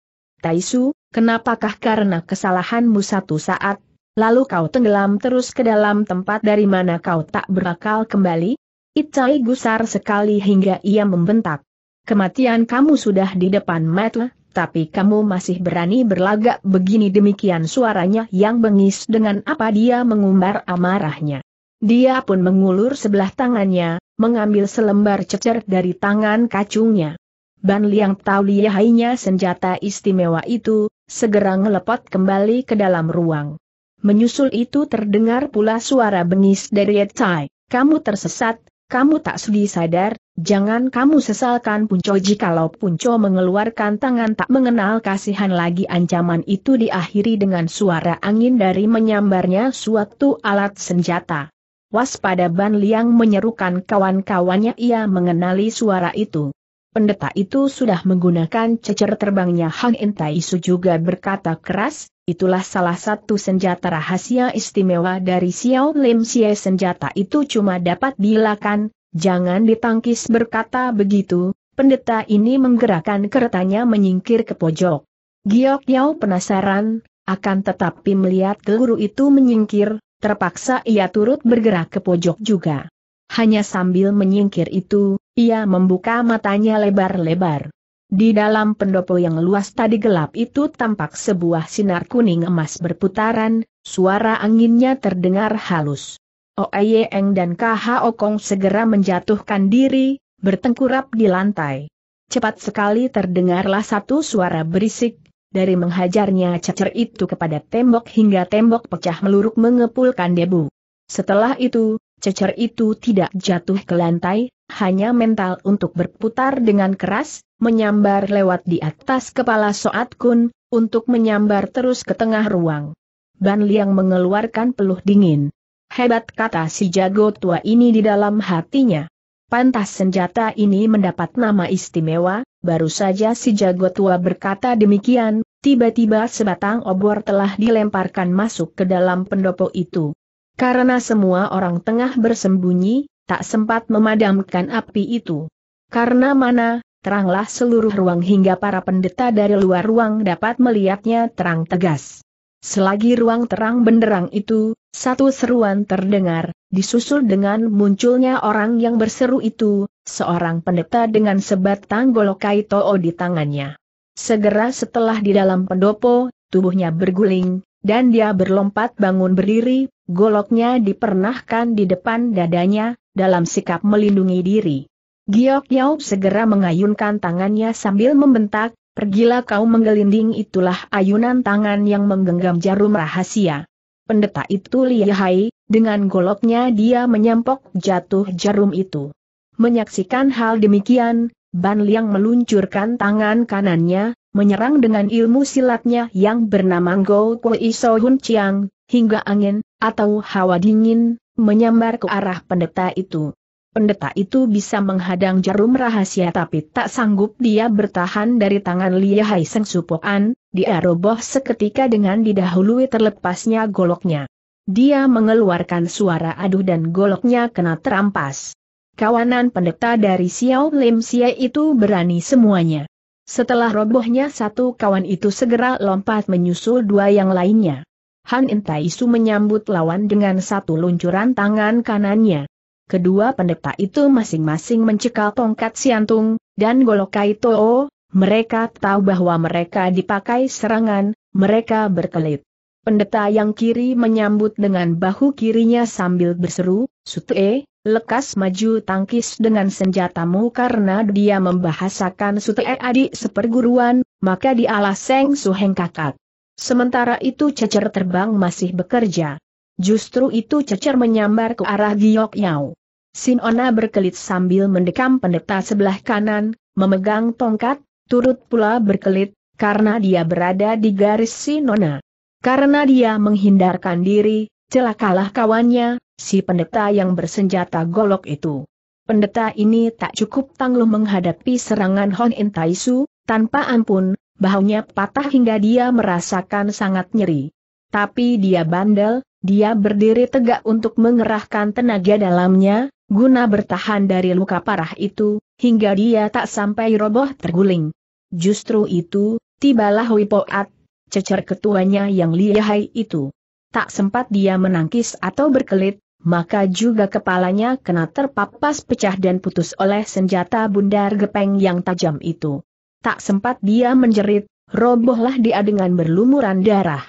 Taisu, kenapakah karena kesalahanmu satu saat, lalu kau tenggelam terus ke dalam tempat dari mana kau tak berakal kembali? Itai gusar sekali hingga ia membentak. Kematian kamu sudah di depan mata, tapi kamu masih berani berlagak begini demikian suaranya yang bengis dengan apa dia mengumbar amarahnya. Dia pun mengulur sebelah tangannya, mengambil selembar cecer dari tangan kacungnya. Ban Liang tahu lihainya senjata istimewa itu, segera ngelepot kembali ke dalam ruang. Menyusul itu terdengar pula suara bengis dari Sai. kamu tersesat, kamu tak sudi sadar, jangan kamu sesalkan Punco jikalau Punco mengeluarkan tangan tak mengenal kasihan lagi ancaman itu diakhiri dengan suara angin dari menyambarnya suatu alat senjata. Waspada Ban Liang menyerukan kawan-kawannya ia mengenali suara itu. Pendeta itu sudah menggunakan cecer terbangnya Hang Entai Su juga berkata keras, itulah salah satu senjata rahasia istimewa dari Xiao Lim Xie senjata itu cuma dapat dilakan, jangan ditangkis berkata begitu, pendeta ini menggerakkan keretanya menyingkir ke pojok. Giok Yao penasaran, akan tetapi melihat guru itu menyingkir, terpaksa ia turut bergerak ke pojok juga. Hanya sambil menyingkir itu, ia membuka matanya lebar-lebar. Di dalam pendopo yang luas tadi gelap itu tampak sebuah sinar kuning emas berputaran, suara anginnya terdengar halus. Oeyeng dan Kaha Kong segera menjatuhkan diri, bertengkurap di lantai. Cepat sekali terdengarlah satu suara berisik, dari menghajarnya cecer itu kepada tembok hingga tembok pecah meluruk mengepulkan debu. Setelah itu, cecer itu tidak jatuh ke lantai, hanya mental untuk berputar dengan keras, menyambar lewat di atas kepala Soat Kun, untuk menyambar terus ke tengah ruang. Ban Liang mengeluarkan peluh dingin. Hebat kata si jago tua ini di dalam hatinya. Pantas senjata ini mendapat nama istimewa, baru saja si jago tua berkata demikian, tiba-tiba sebatang obor telah dilemparkan masuk ke dalam pendopo itu. Karena semua orang tengah bersembunyi, tak sempat memadamkan api itu. Karena mana, teranglah seluruh ruang hingga para pendeta dari luar ruang dapat melihatnya terang tegas. Selagi ruang terang benderang itu, satu seruan terdengar, disusul dengan munculnya orang yang berseru itu, seorang pendeta dengan sebatang golok golokai to'o di tangannya. Segera setelah di dalam pendopo, tubuhnya berguling, dan dia berlompat bangun berdiri, goloknya dipernahkan di depan dadanya, dalam sikap melindungi diri. Giok Yau segera mengayunkan tangannya sambil membentak, pergilah kau menggelinding itulah ayunan tangan yang menggenggam jarum rahasia. Pendeta itu lihai, dengan goloknya dia menyampok jatuh jarum itu. Menyaksikan hal demikian, Ban Liang meluncurkan tangan kanannya, menyerang dengan ilmu silatnya yang bernama Go Kui So Hun Chiang, hingga angin, atau hawa dingin, menyambar ke arah pendeta itu. Pendeta itu bisa menghadang jarum rahasia tapi tak sanggup dia bertahan dari tangan Hai Seng Supoan, dia roboh seketika dengan didahului terlepasnya goloknya. Dia mengeluarkan suara aduh dan goloknya kena terampas. Kawanan pendeta dari Xiao Lim Sia itu berani semuanya. Setelah robohnya satu kawan itu segera lompat menyusul dua yang lainnya. Han Su menyambut lawan dengan satu luncuran tangan kanannya. Kedua pendeta itu masing-masing mencekal tongkat siantung, dan Golokai Too, mereka tahu bahwa mereka dipakai serangan, mereka berkelit. Pendeta yang kiri menyambut dengan bahu kirinya sambil berseru, Sutee, lekas maju tangkis dengan senjatamu karena dia membahasakan Sutee adik seperguruan, maka dialah Seng Suheng kakak. Sementara itu cecer terbang masih bekerja. Justru itu cecer menyambar ke arah Giok Yau. Sinona berkelit sambil mendekam pendeta sebelah kanan, memegang tongkat, turut pula berkelit, karena dia berada di garis Sinona. Karena dia menghindarkan diri, celakalah kawannya, si pendeta yang bersenjata golok itu. Pendeta ini tak cukup tangguh menghadapi serangan Hon Intaisu, tanpa ampun, bahunya patah hingga dia merasakan sangat nyeri. Tapi dia bandel, dia berdiri tegak untuk mengerahkan tenaga dalamnya, guna bertahan dari luka parah itu, hingga dia tak sampai roboh terguling. Justru itu, tibalah Wipoat, cecer ketuanya yang lihai itu. Tak sempat dia menangkis atau berkelit, maka juga kepalanya kena terpapas pecah dan putus oleh senjata bundar gepeng yang tajam itu. Tak sempat dia menjerit, robohlah dia dengan berlumuran darah.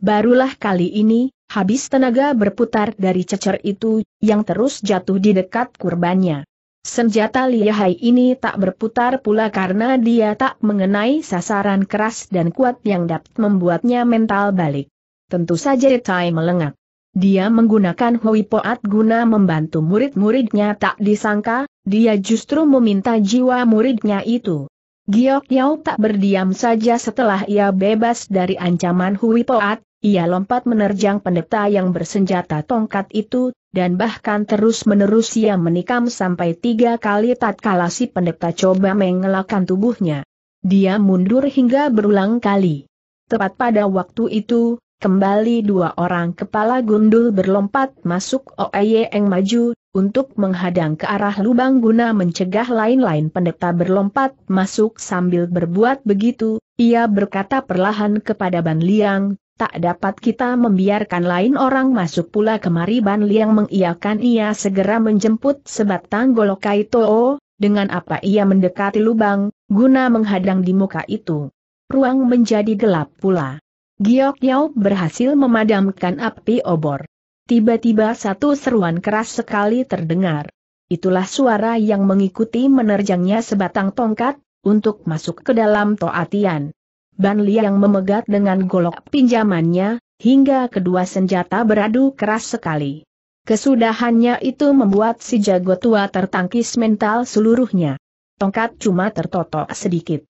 Barulah kali ini, habis tenaga berputar dari cecer itu, yang terus jatuh di dekat kurbannya. Senjata lihai ini tak berputar pula karena dia tak mengenai sasaran keras dan kuat yang dapat membuatnya mental balik. Tentu saja Tai melengak. Dia menggunakan Hui Poat guna membantu murid-muridnya tak disangka, dia justru meminta jiwa muridnya itu. Giok Yao tak berdiam saja setelah ia bebas dari ancaman Hui Poat, ia lompat menerjang pendeta yang bersenjata tongkat itu, dan bahkan terus-menerus ia menikam sampai tiga kali tatkala si pendeta coba mengelakkan tubuhnya. Dia mundur hingga berulang kali. Tepat pada waktu itu, Kembali dua orang kepala gundul berlompat masuk Oeyeng maju, untuk menghadang ke arah lubang guna mencegah lain-lain pendeta berlompat masuk sambil berbuat begitu, ia berkata perlahan kepada Ban Liang, tak dapat kita membiarkan lain orang masuk pula kemari Ban Liang mengiakan ia segera menjemput sebatang golok kaito dengan apa ia mendekati lubang, guna menghadang di muka itu. Ruang menjadi gelap pula. Giok Yao berhasil memadamkan api obor. Tiba-tiba satu seruan keras sekali terdengar. Itulah suara yang mengikuti menerjangnya sebatang tongkat, untuk masuk ke dalam Toatian. Ban yang memegat dengan golok pinjamannya, hingga kedua senjata beradu keras sekali. Kesudahannya itu membuat si jago tua tertangkis mental seluruhnya. Tongkat cuma tertotok sedikit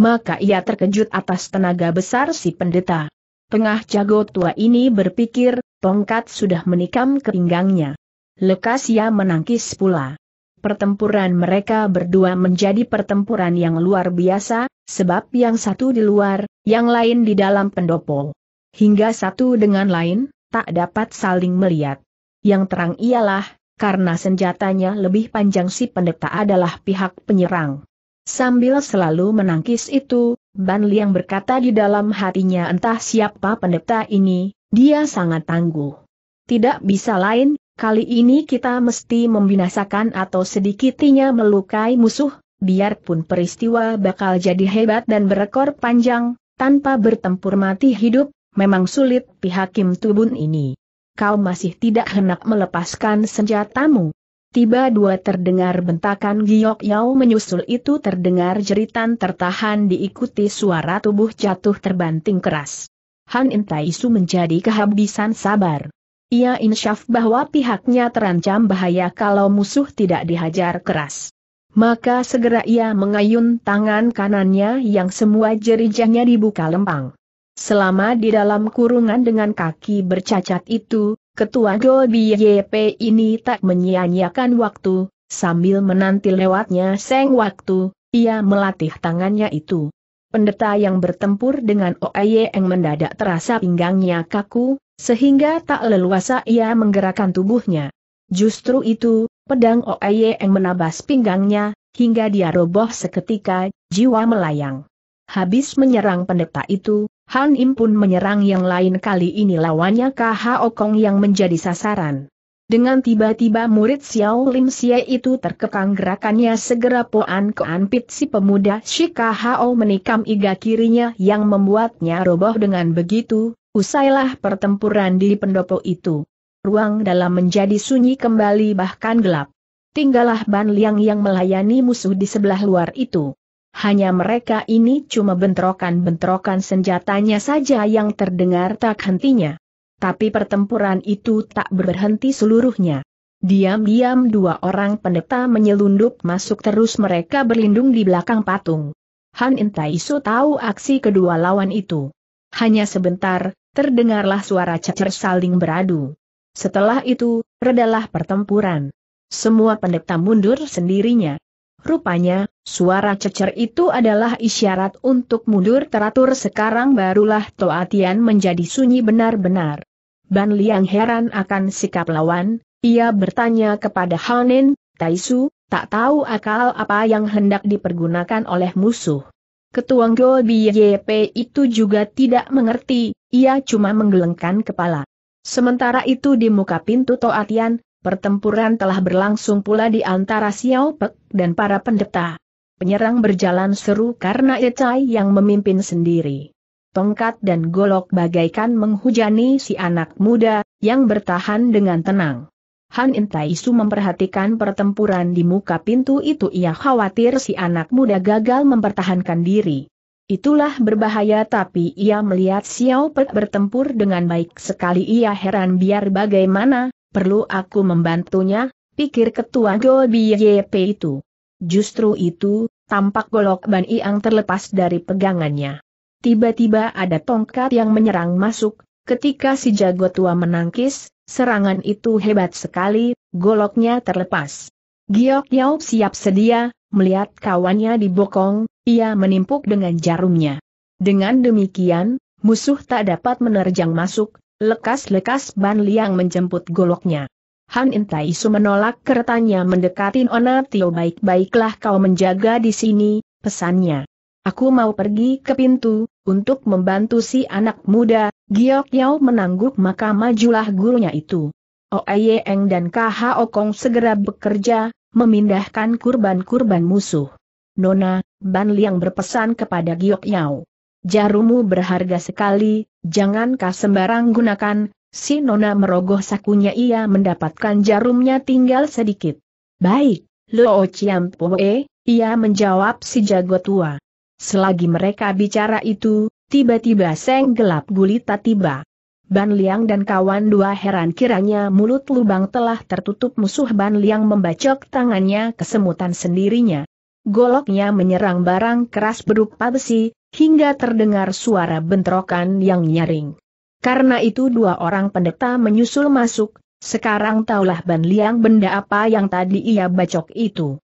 maka ia terkejut atas tenaga besar si pendeta. Tengah jago tua ini berpikir, tongkat sudah menikam ke pinggangnya. Lekas ia menangkis pula. Pertempuran mereka berdua menjadi pertempuran yang luar biasa, sebab yang satu di luar, yang lain di dalam pendopo. Hingga satu dengan lain, tak dapat saling melihat. Yang terang ialah, karena senjatanya lebih panjang si pendeta adalah pihak penyerang. Sambil selalu menangkis itu, Ban Liang berkata di dalam hatinya entah siapa pendeta ini, dia sangat tangguh. Tidak bisa lain, kali ini kita mesti membinasakan atau sedikitnya melukai musuh, biarpun peristiwa bakal jadi hebat dan berekor panjang, tanpa bertempur mati hidup, memang sulit pihak Kim Tubun ini. Kau masih tidak hendak melepaskan senjatamu. Tiba dua terdengar bentakan giok yau menyusul itu terdengar jeritan tertahan diikuti suara tubuh jatuh terbanting keras. Han Intaisu menjadi kehabisan sabar. Ia insyaf bahwa pihaknya terancam bahaya kalau musuh tidak dihajar keras. Maka segera ia mengayun tangan kanannya yang semua jerijahnya dibuka lempang. Selama di dalam kurungan dengan kaki bercacat itu, Ketua Go YP ini tak menyia-nyiakan waktu, sambil menanti lewatnya seng waktu, ia melatih tangannya itu. Pendeta yang bertempur dengan yang mendadak terasa pinggangnya kaku, sehingga tak leluasa ia menggerakkan tubuhnya. Justru itu, pedang yang menabas pinggangnya, hingga dia roboh seketika, jiwa melayang. Habis menyerang pendeta itu, Han Im pun menyerang yang lain kali ini lawannya Kha Okong yang menjadi sasaran. Dengan tiba-tiba murid Xiao Lim Xie itu terkekang gerakannya segera poan ke anpit si pemuda Shika KHO menikam iga kirinya yang membuatnya roboh dengan begitu, usailah pertempuran di pendopo itu. Ruang dalam menjadi sunyi kembali bahkan gelap. Tinggallah Ban Liang yang melayani musuh di sebelah luar itu. Hanya mereka ini cuma bentrokan-bentrokan senjatanya saja yang terdengar tak hentinya. Tapi pertempuran itu tak berhenti seluruhnya. Diam-diam dua orang pendeta menyelundup masuk terus mereka berlindung di belakang patung. Han Intaiso tahu aksi kedua lawan itu. Hanya sebentar, terdengarlah suara cecer saling beradu. Setelah itu, redalah pertempuran. Semua pendeta mundur sendirinya. Rupanya, suara cecer itu adalah isyarat untuk mundur teratur sekarang barulah Toa Tian menjadi sunyi benar-benar. Ban Liang heran akan sikap lawan, ia bertanya kepada Hanin, Taisu, tak tahu akal apa yang hendak dipergunakan oleh musuh. Ketuang Go BYP itu juga tidak mengerti, ia cuma menggelengkan kepala. Sementara itu di muka pintu Toa Tian, Pertempuran telah berlangsung pula di antara Xiao Pek dan para pendeta. Penyerang berjalan seru karena Ecai yang memimpin sendiri. Tongkat dan golok bagaikan menghujani si anak muda, yang bertahan dengan tenang. Han Intaisu memperhatikan pertempuran di muka pintu itu ia khawatir si anak muda gagal mempertahankan diri. Itulah berbahaya tapi ia melihat Xiao Pek bertempur dengan baik sekali ia heran biar bagaimana, perlu aku membantunya, pikir ketua Go BYP itu. Justru itu, tampak golok Ban Iang terlepas dari pegangannya. Tiba-tiba ada tongkat yang menyerang masuk, ketika si jago tua menangkis, serangan itu hebat sekali, goloknya terlepas. Giok Yau siap sedia, melihat kawannya dibokong, ia menimpuk dengan jarumnya. Dengan demikian, musuh tak dapat menerjang masuk, Lekas-lekas Ban Liang menjemput goloknya. Han Intaisu menolak keretanya mendekati Ona. Tio baik-baiklah kau menjaga di sini, pesannya. Aku mau pergi ke pintu, untuk membantu si anak muda, Giok Yao menangguk maka majulah gurunya itu. Eng dan KH Okong segera bekerja, memindahkan kurban-kurban musuh. Nona, Ban Liang berpesan kepada Giok Yao. Jarumu berharga sekali, jangankah sembarang gunakan, si Nona merogoh sakunya ia mendapatkan jarumnya tinggal sedikit. Baik, Luo Poe, ia menjawab si jago tua. Selagi mereka bicara itu, tiba-tiba seng gelap gulita tiba. Ban Liang dan kawan dua heran kiranya mulut lubang telah tertutup musuh Ban Liang membacok tangannya kesemutan sendirinya. Goloknya menyerang barang keras berupa besi, hingga terdengar suara bentrokan yang nyaring. Karena itu dua orang pendeta menyusul masuk, sekarang taulah Ban Liang benda apa yang tadi ia bacok itu.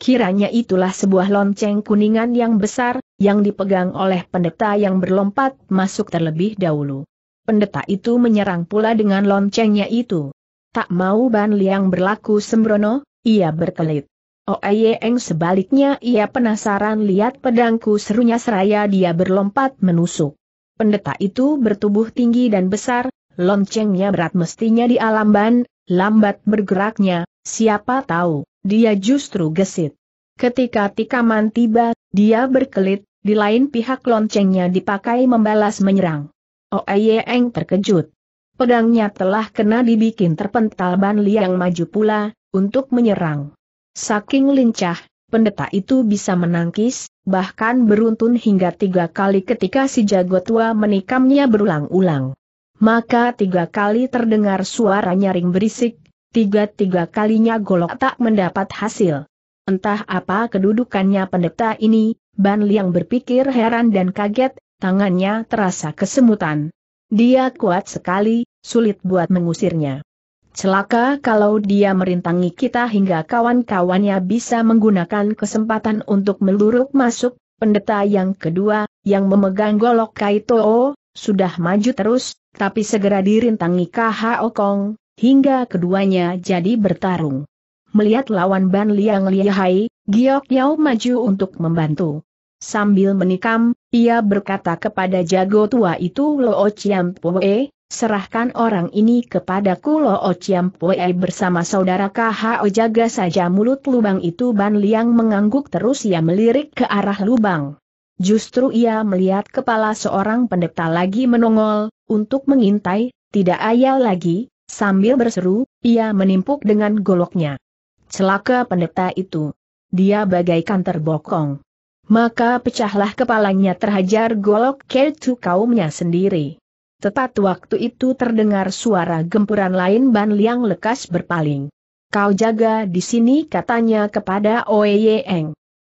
Kiranya itulah sebuah lonceng kuningan yang besar, yang dipegang oleh pendeta yang berlompat masuk terlebih dahulu. Pendeta itu menyerang pula dengan loncengnya itu. Tak mau Ban Liang berlaku sembrono, ia berkelit. Oeyeng oh, sebaliknya ia penasaran lihat pedangku serunya seraya dia berlompat menusuk. Pendeta itu bertubuh tinggi dan besar, loncengnya berat mestinya di alamban, lambat bergeraknya, siapa tahu, dia justru gesit. Ketika tikaman tiba, dia berkelit, di lain pihak loncengnya dipakai membalas menyerang. Oeyeng oh, terkejut. Pedangnya telah kena dibikin terpental Ban Liang maju pula, untuk menyerang. Saking lincah, pendeta itu bisa menangkis, bahkan beruntun hingga tiga kali ketika si jago tua menikamnya berulang-ulang. Maka tiga kali terdengar suara nyaring berisik, tiga-tiga kalinya golok tak mendapat hasil. Entah apa kedudukannya pendeta ini, Ban Liang berpikir heran dan kaget, tangannya terasa kesemutan. Dia kuat sekali, sulit buat mengusirnya. Celaka kalau dia merintangi kita hingga kawan-kawannya bisa menggunakan kesempatan untuk meluruk masuk, pendeta yang kedua, yang memegang golok kaito, sudah maju terus, tapi segera dirintangi KH Okong, hingga keduanya jadi bertarung. Melihat lawan Ban Liang Lihai, Giok Yao maju untuk membantu. Sambil menikam, ia berkata kepada jago tua itu Loo Chiam Pue, serahkan orang ini kepadaku Lo Ociam Pue bersama saudara KHO jaga saja mulut lubang itu Ban Liang mengangguk terus ia melirik ke arah lubang. Justru ia melihat kepala seorang pendeta lagi menongol, untuk mengintai, tidak ayal lagi, sambil berseru, ia menimpuk dengan goloknya. Celaka pendeta itu. Dia bagaikan terbokong. Maka pecahlah kepalanya terhajar golok ke kaumnya sendiri. Tepat waktu itu terdengar suara gempuran lain Ban Liang lekas berpaling. Kau jaga di sini katanya kepada Oye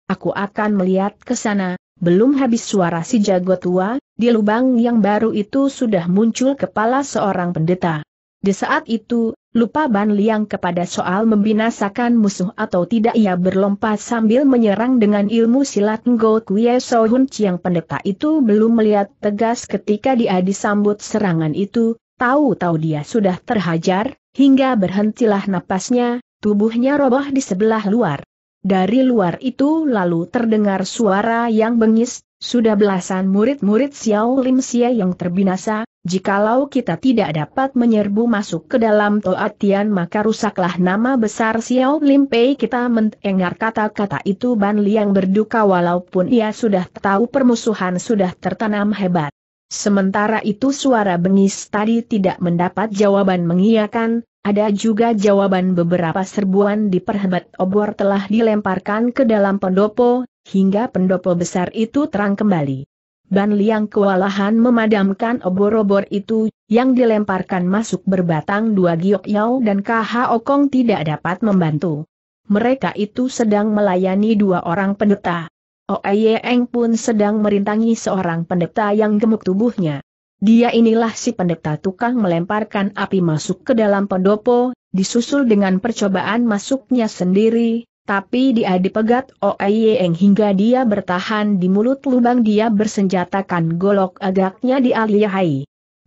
Aku akan melihat ke sana, belum habis suara si jago tua, di lubang yang baru itu sudah muncul kepala seorang pendeta. Di saat itu, Lupa Ban Liang kepada soal membinasakan musuh atau tidak ia berlompat sambil menyerang dengan ilmu silat Ngo So hun Chiang pendeta itu belum melihat tegas ketika dia disambut serangan itu, tahu-tahu dia sudah terhajar, hingga berhentilah napasnya, tubuhnya roboh di sebelah luar. Dari luar itu lalu terdengar suara yang bengis, sudah belasan murid-murid Xiao Lim Xie yang terbinasa, Jikalau kita tidak dapat menyerbu masuk ke dalam toa Tian maka rusaklah nama besar Xiao Lim Pei kita mendengar kata-kata itu Ban Liang berduka walaupun ia sudah tahu permusuhan sudah tertanam hebat. Sementara itu suara bengis tadi tidak mendapat jawaban mengiakan. ada juga jawaban beberapa serbuan diperhebat obor telah dilemparkan ke dalam pendopo, hingga pendopo besar itu terang kembali. Ban Liang kewalahan memadamkan obor-obor itu, yang dilemparkan masuk berbatang dua Giok Yao dan KH Okong tidak dapat membantu. Mereka itu sedang melayani dua orang pendeta. Oeye Eng pun sedang merintangi seorang pendeta yang gemuk tubuhnya. Dia inilah si pendeta tukang melemparkan api masuk ke dalam pendopo, disusul dengan percobaan masuknya sendiri, tapi dia dipegat Oeyeng hingga dia bertahan di mulut lubang dia bersenjatakan golok agaknya di alihai.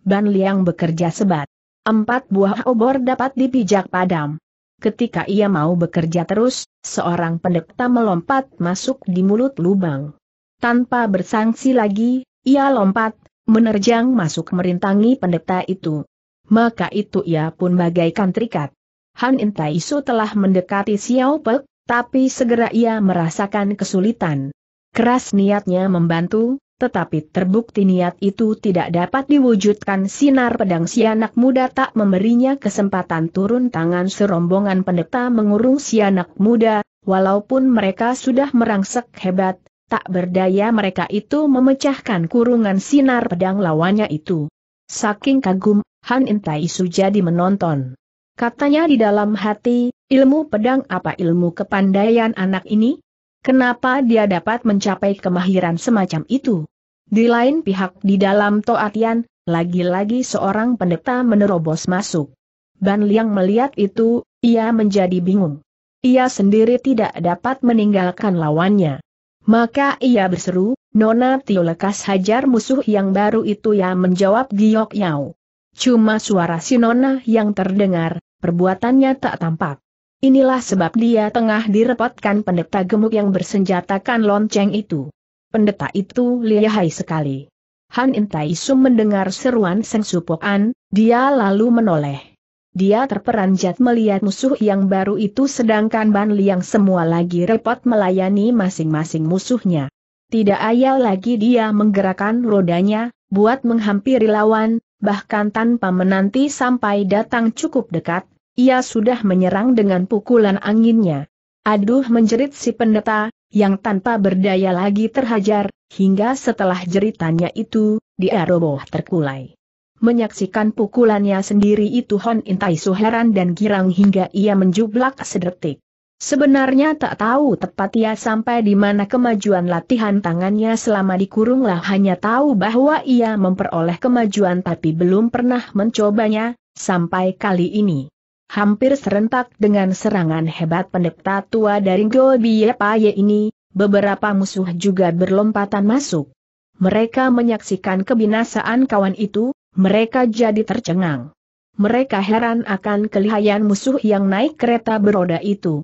Ban Liang bekerja sebat. Empat buah obor dapat dipijak padam. Ketika ia mau bekerja terus, seorang pendekta melompat masuk di mulut lubang. Tanpa bersangsi lagi, ia lompat, menerjang masuk merintangi pendeta itu. Maka itu ia pun bagaikan terikat. Han Intai telah mendekati Xiao Pek, tapi segera ia merasakan kesulitan. Keras niatnya membantu, tetapi terbukti niat itu tidak dapat diwujudkan sinar pedang si anak muda tak memberinya kesempatan turun tangan serombongan pendeta mengurung si anak muda, walaupun mereka sudah merangsek hebat, tak berdaya mereka itu memecahkan kurungan sinar pedang lawannya itu. Saking kagum, Han Intai Sujadi menonton. Katanya di dalam hati, ilmu pedang apa ilmu kepandaian anak ini? Kenapa dia dapat mencapai kemahiran semacam itu? Di lain pihak di dalam Toatian, lagi-lagi seorang pendeta menerobos masuk. Ban Liang melihat itu, ia menjadi bingung. Ia sendiri tidak dapat meninggalkan lawannya. Maka ia berseru, Nona Tio lekas hajar musuh yang baru itu ya menjawab Giok Yao. Cuma suara si Nona yang terdengar, perbuatannya tak tampak. Inilah sebab dia tengah direpotkan pendeta gemuk yang bersenjatakan lonceng itu. Pendeta itu lihai sekali. Han Intai Sum mendengar seruan Seng Supokan, dia lalu menoleh. Dia terperanjat melihat musuh yang baru itu sedangkan Ban Liang semua lagi repot melayani masing-masing musuhnya. Tidak ayal lagi dia menggerakkan rodanya, buat menghampiri lawan, bahkan tanpa menanti sampai datang cukup dekat, ia sudah menyerang dengan pukulan anginnya. Aduh menjerit si pendeta, yang tanpa berdaya lagi terhajar, hingga setelah jeritannya itu, dia roboh terkulai. Menyaksikan pukulannya sendiri itu Hon Intai Suheran dan girang hingga ia menjublak sedetik. Sebenarnya tak tahu tepat ia ya sampai di mana kemajuan latihan tangannya selama dikurunglah hanya tahu bahwa ia memperoleh kemajuan tapi belum pernah mencobanya, sampai kali ini. Hampir serentak dengan serangan hebat pendeta tua dari Gobiye ini, beberapa musuh juga berlompatan masuk. Mereka menyaksikan kebinasaan kawan itu, mereka jadi tercengang. Mereka heran akan kelihayan musuh yang naik kereta beroda itu.